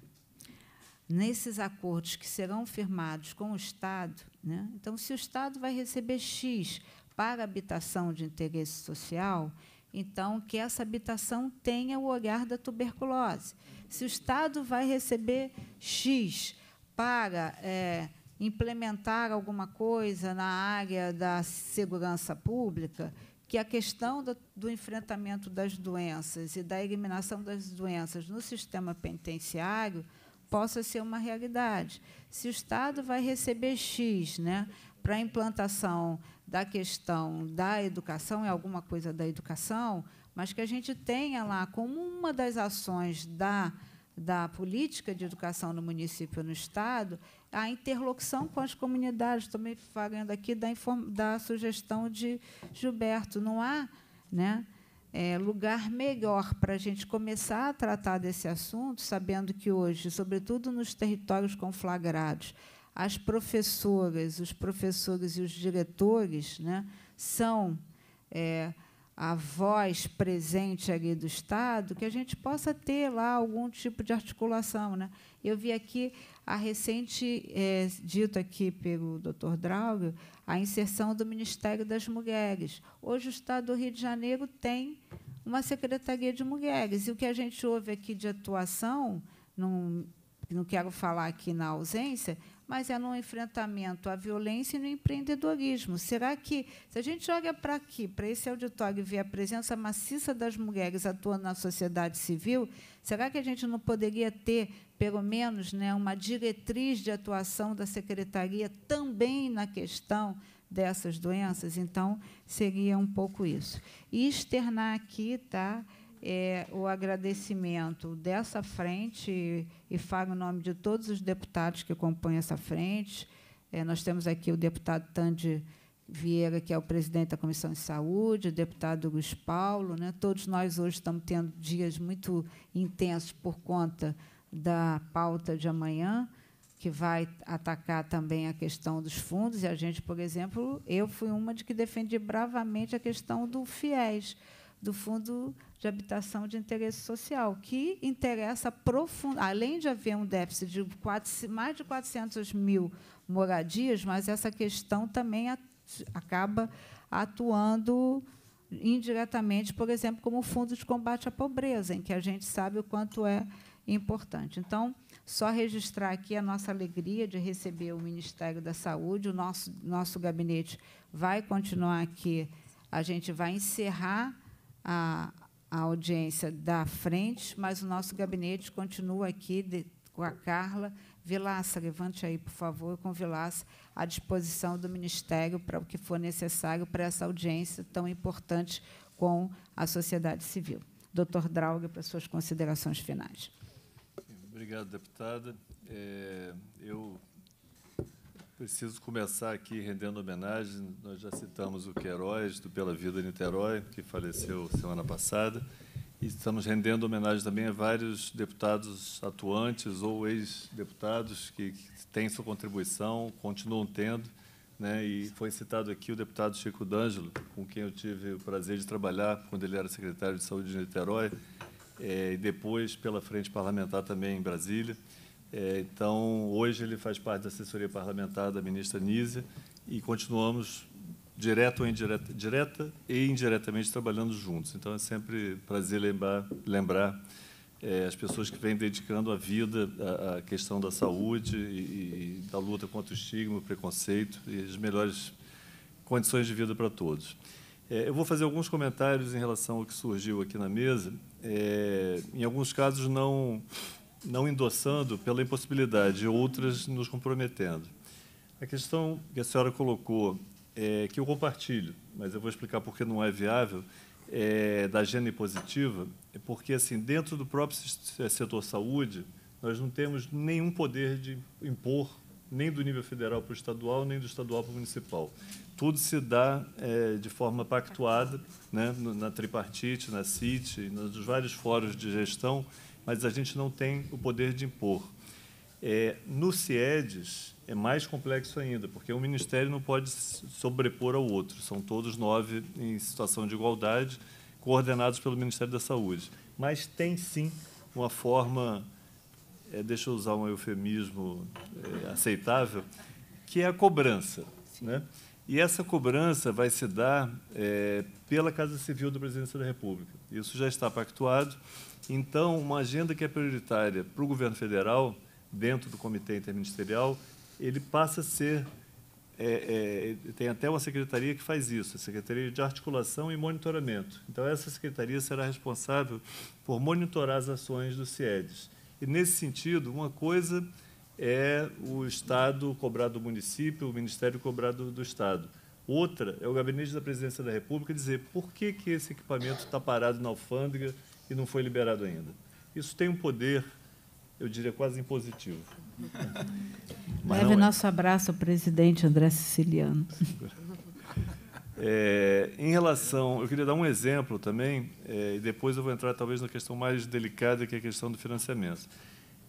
nesses acordos que serão firmados com o Estado, né? então, se o Estado vai receber X para habitação de interesse social, então que essa habitação tenha o olhar da tuberculose. Se o Estado vai receber X para é, implementar alguma coisa na área da segurança pública, que a questão do, do, enfrentamento das doenças e da eliminação das doenças no sistema penitenciário possa ser uma realidade. Se o Estado vai receber X né, para a implantação da questão da educação, é alguma coisa da educação, mas que a gente tenha lá como uma das ações da, da política de educação no município e no Estado a interlocução com as comunidades, também falando aqui da, da sugestão de Gilberto. Não há. Né, é, lugar melhor para a gente começar a tratar desse assunto, sabendo que hoje, sobretudo nos territórios conflagrados, as professoras, os professores e os diretores né, são. É, a voz presente ali do Estado, que a gente possa ter lá algum tipo de articulação. Né? Eu vi aqui a recente, é, dito aqui pelo Dr. Drauzio, a inserção do Ministério das Mulheres. Hoje o Estado do Rio de Janeiro tem uma Secretaria de Mulheres, e o que a gente ouve aqui de atuação, num, não quero falar aqui na ausência, mas é no enfrentamento à violência e no empreendedorismo. Será que, se a gente olha para aqui, para esse auditório, e vê a presença maciça das mulheres atuando na sociedade civil, será que a gente não poderia ter, pelo menos, né, uma diretriz de atuação da secretaria também na questão dessas doenças? Então, seria um pouco isso. E externar aqui, tá? é, o agradecimento dessa frente, e falo em nome de todos os deputados que compõem essa frente. É, nós temos aqui o deputado Tande Vieira, que é o presidente da Comissão de Saúde, o deputado Luiz Paulo. Né? Todos nós hoje estamos tendo dias muito intensos por conta da pauta de amanhã, que vai atacar também a questão dos fundos. E a gente, por exemplo, eu fui uma de que defendi bravamente a questão do FIES do Fundo de Habitação de Interesse Social, que interessa profundamente, além de haver um déficit de quatro, mais de 400 mil moradias, mas essa questão também at acaba atuando indiretamente, por exemplo, como o Fundo de Combate à Pobreza, em que a gente sabe o quanto é importante. Então, só registrar aqui a nossa alegria de receber o Ministério da Saúde, o nosso, nosso gabinete vai continuar aqui, a gente vai encerrar a, a audiência da frente, mas o nosso gabinete continua aqui de, com a Carla Vilaça. Levante aí, por favor, com Vilaça, à disposição do Ministério para o que for necessário para essa audiência tão importante com a sociedade civil. Doutor Drauga, para suas considerações finais. Obrigado, deputada. É, eu Preciso começar aqui rendendo homenagem. Nós já citamos o Queiroz, do Pela Vida Niterói, que faleceu semana passada. E estamos rendendo homenagem também a vários deputados atuantes ou ex-deputados que, que têm sua contribuição, continuam tendo. Né? E foi citado aqui o deputado Chico D'Angelo, com quem eu tive o prazer de trabalhar quando ele era secretário de Saúde de Niterói, é, e depois pela Frente Parlamentar também em Brasília. É, então, hoje ele faz parte da assessoria parlamentar da ministra Nízia e continuamos direto ou indireta, direta e indiretamente trabalhando juntos. Então, é sempre prazer lembrar, lembrar é, as pessoas que vêm dedicando a vida à, questão da saúde e, e da luta contra o estigma, o preconceito e as melhores condições de vida para todos. É, eu vou fazer alguns comentários em relação ao que surgiu aqui na mesa. É, em alguns casos, não não endossando pela impossibilidade, outras nos comprometendo. A questão que a senhora colocou, é, que eu compartilho, mas eu vou explicar por que não é viável, é, da agenda positiva, é porque assim dentro do próprio setor saúde nós não temos nenhum poder de impor nem do nível federal para o estadual, nem do estadual para o municipal. Tudo se dá é, de forma pactuada, né, na tripartite, na CIT, nos vários fóruns de gestão, mas a gente não tem o poder de impor. É, no CIEDES é mais complexo ainda, porque um ministério não pode sobrepor ao outro. São todos nove em situação de igualdade, coordenados pelo Ministério da Saúde. Mas tem sim uma forma, é, deixa eu usar um eufemismo é, aceitável, que é a cobrança. Né? E essa cobrança vai se dar é, pela Casa Civil da Presidência da República. Isso já está pactuado então, uma agenda que é prioritária para o governo federal, dentro do Comitê Interministerial, ele passa a ser. É, é, tem até uma secretaria que faz isso, a Secretaria de Articulação e Monitoramento. Então, essa secretaria será responsável por monitorar as ações do CIEDES. E, nesse sentido, uma coisa é o Estado cobrado do município, o Ministério cobrado do Estado. Outra é o gabinete da Presidência da República dizer por que, que esse equipamento está parado na alfândega, e não foi liberado ainda. Isso tem um poder, eu diria, quase impositivo. Leve é. nosso abraço ao presidente André Siciliano. É, em relação, eu queria dar um exemplo também, é, e depois eu vou entrar talvez na questão mais delicada, que é a questão do financiamento.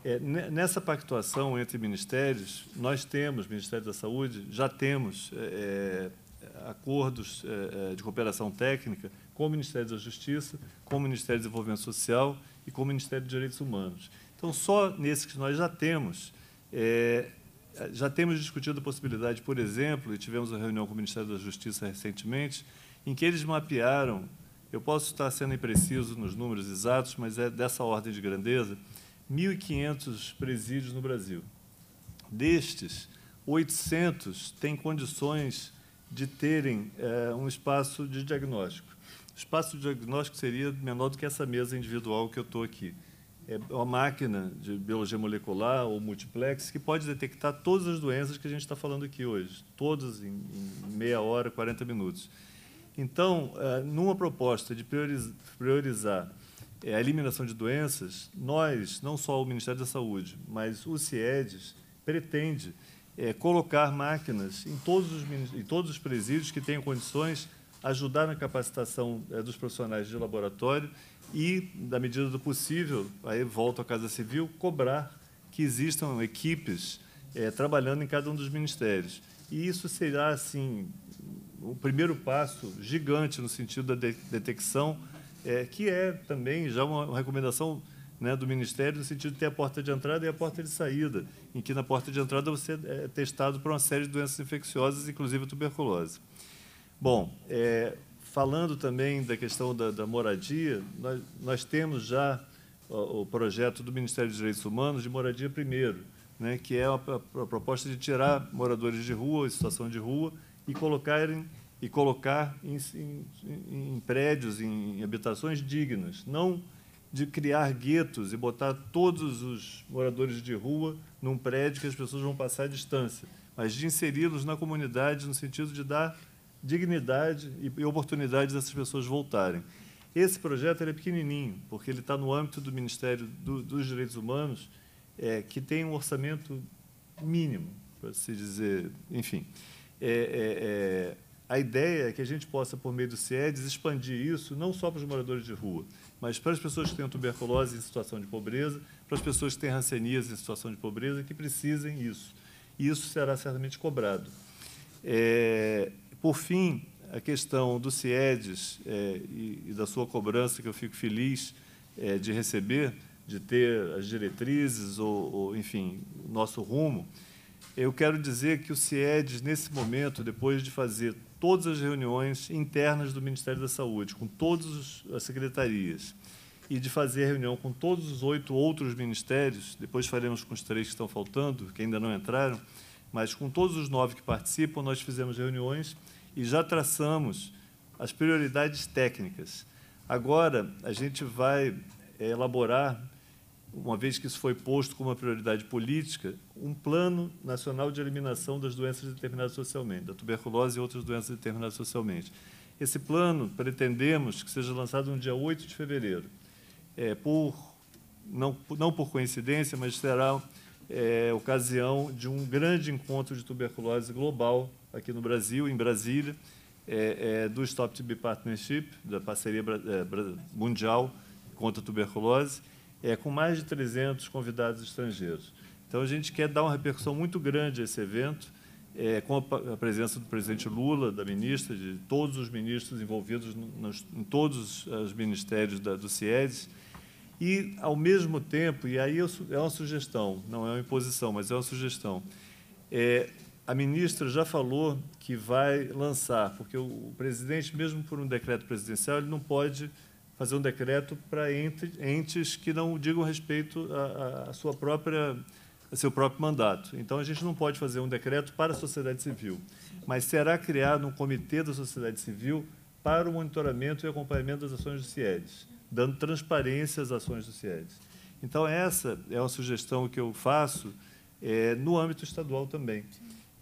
É, nessa pactuação entre ministérios, nós temos, Ministério da Saúde, já temos é, é, acordos é, de cooperação técnica com o Ministério da Justiça, com o Ministério do Desenvolvimento Social e com o Ministério dos Direitos Humanos. Então, só nesses que nós já temos, é, já temos discutido a possibilidade, por exemplo, e tivemos uma reunião com o Ministério da Justiça recentemente, em que eles mapearam, eu posso estar sendo impreciso nos números exatos, mas é dessa ordem de grandeza, 1.500 presídios no Brasil. Destes, 800 têm condições de terem é, um espaço de diagnóstico espaço de diagnóstico seria menor do que essa mesa individual que eu estou aqui. É uma máquina de biologia molecular ou multiplex que pode detectar todas as doenças que a gente está falando aqui hoje, todas em, em meia hora, 40 minutos. Então, eh, numa proposta de priorizar eh, a eliminação de doenças, nós, não só o Ministério da Saúde, mas o CIEDES, pretende eh, colocar máquinas em todos os, em todos os presídios que tenham condições ajudar na capacitação eh, dos profissionais de laboratório e, na medida do possível, aí volto à Casa Civil, cobrar que existam equipes é, trabalhando em cada um dos ministérios. E isso será, assim, o primeiro passo gigante no sentido da de detecção, é, que é também já uma recomendação né, do Ministério, no sentido de ter a porta de entrada e a porta de saída, em que na porta de entrada você é, é testado para uma série de doenças infecciosas, inclusive tuberculose. Bom, é, falando também da questão da, da moradia, nós, nós, temos já o, o, projeto do Ministério dos Direitos Humanos de Moradia Primeiro, né, que é a, a, a proposta de tirar moradores de rua, em situação de rua, e colocarem e colocar em, em, em, prédios, em, habitações dignas, não de criar guetos e botar todos os moradores de rua num prédio que as pessoas vão passar à distância, mas de inseri-los na comunidade no sentido de dar dignidade e oportunidade dessas pessoas voltarem. Esse projeto é pequenininho, porque ele está no âmbito do Ministério do, dos Direitos Humanos, é, que tem um orçamento mínimo, para se dizer, enfim. É, é, é, a ideia é que a gente possa, por meio do CIEDES, expandir isso não só para os moradores de rua, mas para as pessoas que têm tuberculose em situação de pobreza, para as pessoas que têm rancenias em situação de pobreza que precisem isso. E isso será certamente cobrado. É, por fim, a questão do CIEDES é, e, e, da sua cobrança, que eu fico feliz é, de receber, de ter as diretrizes, ou, ou enfim, o nosso rumo. Eu quero dizer que o CIEDES, nesse momento, depois de fazer todas as reuniões internas do Ministério da Saúde, com todas as secretarias, e de fazer reunião com todos os oito outros ministérios, depois faremos com os três que estão faltando, que ainda não entraram, mas com todos os nove que participam, nós fizemos reuniões e já traçamos as prioridades técnicas. Agora, a gente vai eh, elaborar, uma vez que isso foi posto como uma prioridade política, um Plano Nacional de Eliminação das Doenças Determinadas Socialmente, da tuberculose e outras doenças determinadas socialmente. Esse plano pretendemos que seja lançado no dia 8 de fevereiro. É, por, não, não por coincidência, mas será é, ocasião de um grande encontro de tuberculose global aqui no Brasil, em Brasília, é, é, do Stop TB Partnership, da parceria é, mundial contra a tuberculose, é, com mais de 300 convidados estrangeiros. Então, a gente quer dar uma repercussão muito grande a esse evento, é, com a, presença do presidente Lula, da ministra, de todos os ministros envolvidos nos, em todos os ministérios da, do CIEDES, e, ao mesmo tempo, e aí eu, é uma sugestão, não é uma imposição, mas é uma sugestão, é, a ministra já falou que vai lançar, porque o, o presidente, mesmo por um decreto presidencial, ele não pode fazer um decreto para entes que não digam respeito à, sua própria seu próprio mandato. Então a gente não pode fazer um decreto para a sociedade civil, mas será criado um comitê da sociedade civil para o monitoramento e acompanhamento das ações do CIEDES dando transparência às ações do CIEDES. Então, essa é uma sugestão que eu faço é, no âmbito estadual também.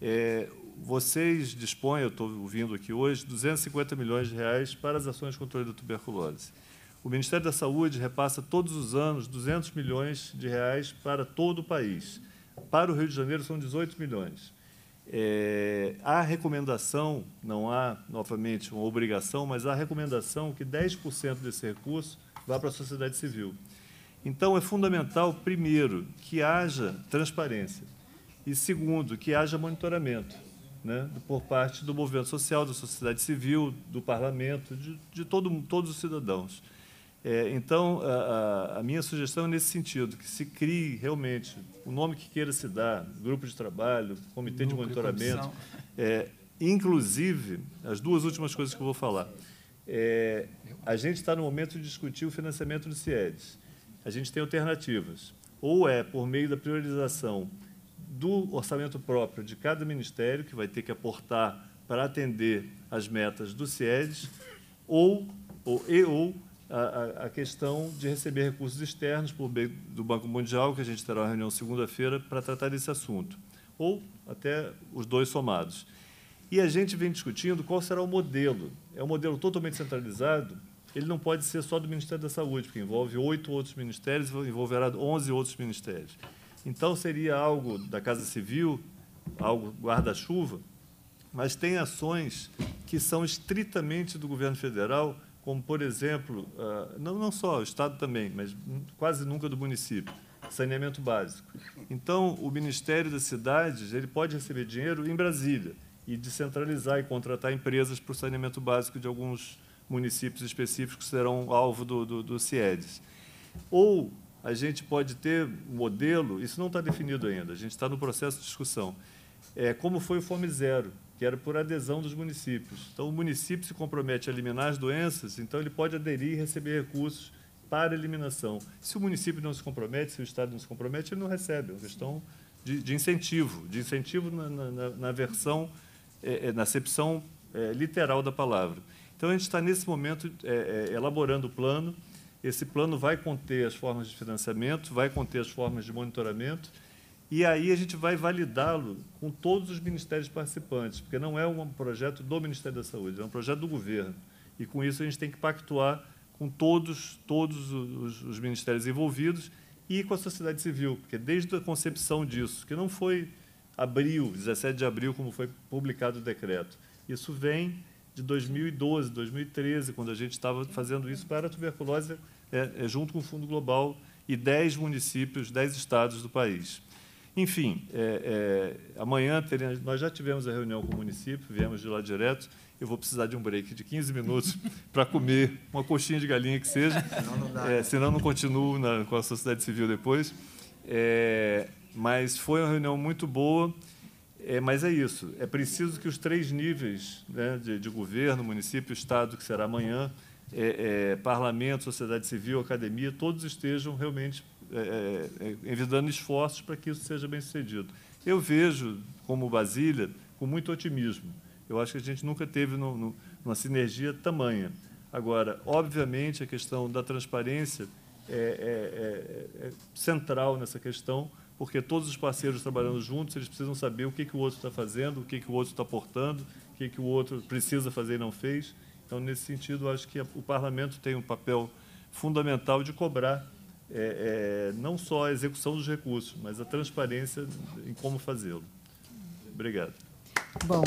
É, vocês dispõem, eu estou ouvindo aqui hoje, 250 milhões de reais para as ações de controle da tuberculose. O Ministério da Saúde repassa todos os anos 200 milhões de reais para todo o país. Para o Rio de Janeiro, são 18 milhões. É, há recomendação, não há, novamente, uma obrigação, mas há recomendação que 10% desse recurso vá para a sociedade civil. Então, é fundamental, primeiro, que haja transparência e, segundo, que haja monitoramento né, por parte do movimento social, da sociedade civil, do parlamento, de, de todo, todos os cidadãos. É, então, a, a, minha sugestão é nesse sentido, que se crie realmente o nome que queira se dar, grupo de trabalho, comitê Núcleo, de monitoramento, é, inclusive, as duas últimas coisas que eu vou falar. É, a gente está no momento de discutir o financiamento do CIEDES. A gente tem alternativas. Ou é por meio da priorização do orçamento próprio de cada ministério, que vai ter que aportar para atender as metas do CIEDES, ou, ou, e ou a, a, questão de receber recursos externos por meio do Banco Mundial, que a gente terá uma reunião segunda-feira para tratar desse assunto, ou até os dois somados. E a gente vem discutindo qual será o modelo. É um modelo totalmente centralizado, ele não pode ser só do Ministério da Saúde, porque envolve oito outros ministérios, envolverá onze outros ministérios. Então, seria algo da Casa Civil, algo guarda-chuva, mas tem ações que são estritamente do governo federal, como, por exemplo, ah, não, não só o Estado também, mas quase nunca do município, saneamento básico. Então, o Ministério das Cidades ele pode receber dinheiro em Brasília e descentralizar e contratar empresas para o saneamento básico de alguns municípios específicos que serão alvo do, do, do CIEDES. Ou a gente pode ter modelo, isso não está definido ainda, a gente está no processo de discussão, é, como foi o Fome Zero, que era por adesão dos municípios. Então, o município se compromete a eliminar as doenças, então ele pode aderir e receber recursos para eliminação. Se o município não se compromete, se o Estado não se compromete, ele não recebe. É uma questão de, de incentivo, de incentivo na, na, na versão, é, é, na acepção é, literal da palavra. Então, a gente está, nesse momento, é, é, elaborando o plano. Esse plano vai conter as formas de financiamento, vai conter as formas de monitoramento, e aí a gente vai validá-lo com todos os ministérios participantes, porque não é um projeto do Ministério da Saúde, é um projeto do governo. E com isso a gente tem que pactuar com todos, todos os, os ministérios envolvidos e com a sociedade civil, porque desde a concepção disso, que não foi abril, 17 de abril, como foi publicado o decreto, isso vem de 2012, 2013, quando a gente estava fazendo isso para a tuberculose é, é, junto com o Fundo Global e 10 municípios, 10 estados do país. Enfim, é, é, amanhã teremos, nós já tivemos a reunião com o município, viemos de lá direto. Eu vou precisar de um break de 15 minutos para comer uma coxinha de galinha que seja, senão não, dá, é, senão não continuo na, com a sociedade civil depois. É, mas foi uma reunião muito boa. É, mas é isso. É preciso que os três níveis né, de, de, governo, município, estado, que será amanhã, é, parlamento, sociedade civil, academia, todos estejam realmente é, é, é, é esforços para que isso seja bem sucedido. Eu vejo, como Basília, com muito otimismo. Eu acho que a gente nunca teve no, no, uma sinergia tamanha. Agora, obviamente, a questão da transparência é, é, é, central nessa questão, porque todos os parceiros trabalhando juntos, eles precisam saber o que, que o outro está fazendo, o que, que o outro está aportando, o que, que o outro precisa fazer e não fez. Então, nesse sentido, acho que o parlamento tem um papel fundamental de cobrar é, é, não só a execução dos recursos, mas a transparência em como fazê-lo. Obrigado. Bom,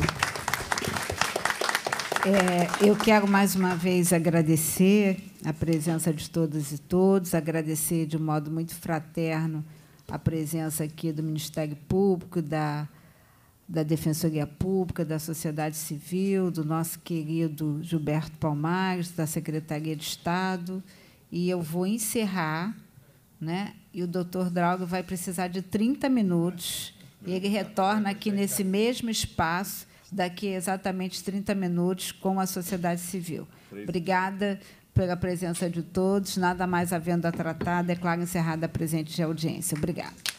é, eu quero mais uma vez agradecer a presença de todas e todos, agradecer de um modo muito fraterno a presença aqui do Ministério Público, da, da Defensoria Pública, da sociedade civil, do nosso querido Gilberto Palmares, da Secretaria de Estado. E eu vou encerrar né? E o doutor Draugo vai precisar de 30 minutos. E ele retorna aqui nesse mesmo espaço, daqui a exatamente 30 minutos, com a sociedade civil. Obrigada pela presença de todos. Nada mais havendo a tratar, declaro encerrada a presente de audiência. Obrigada.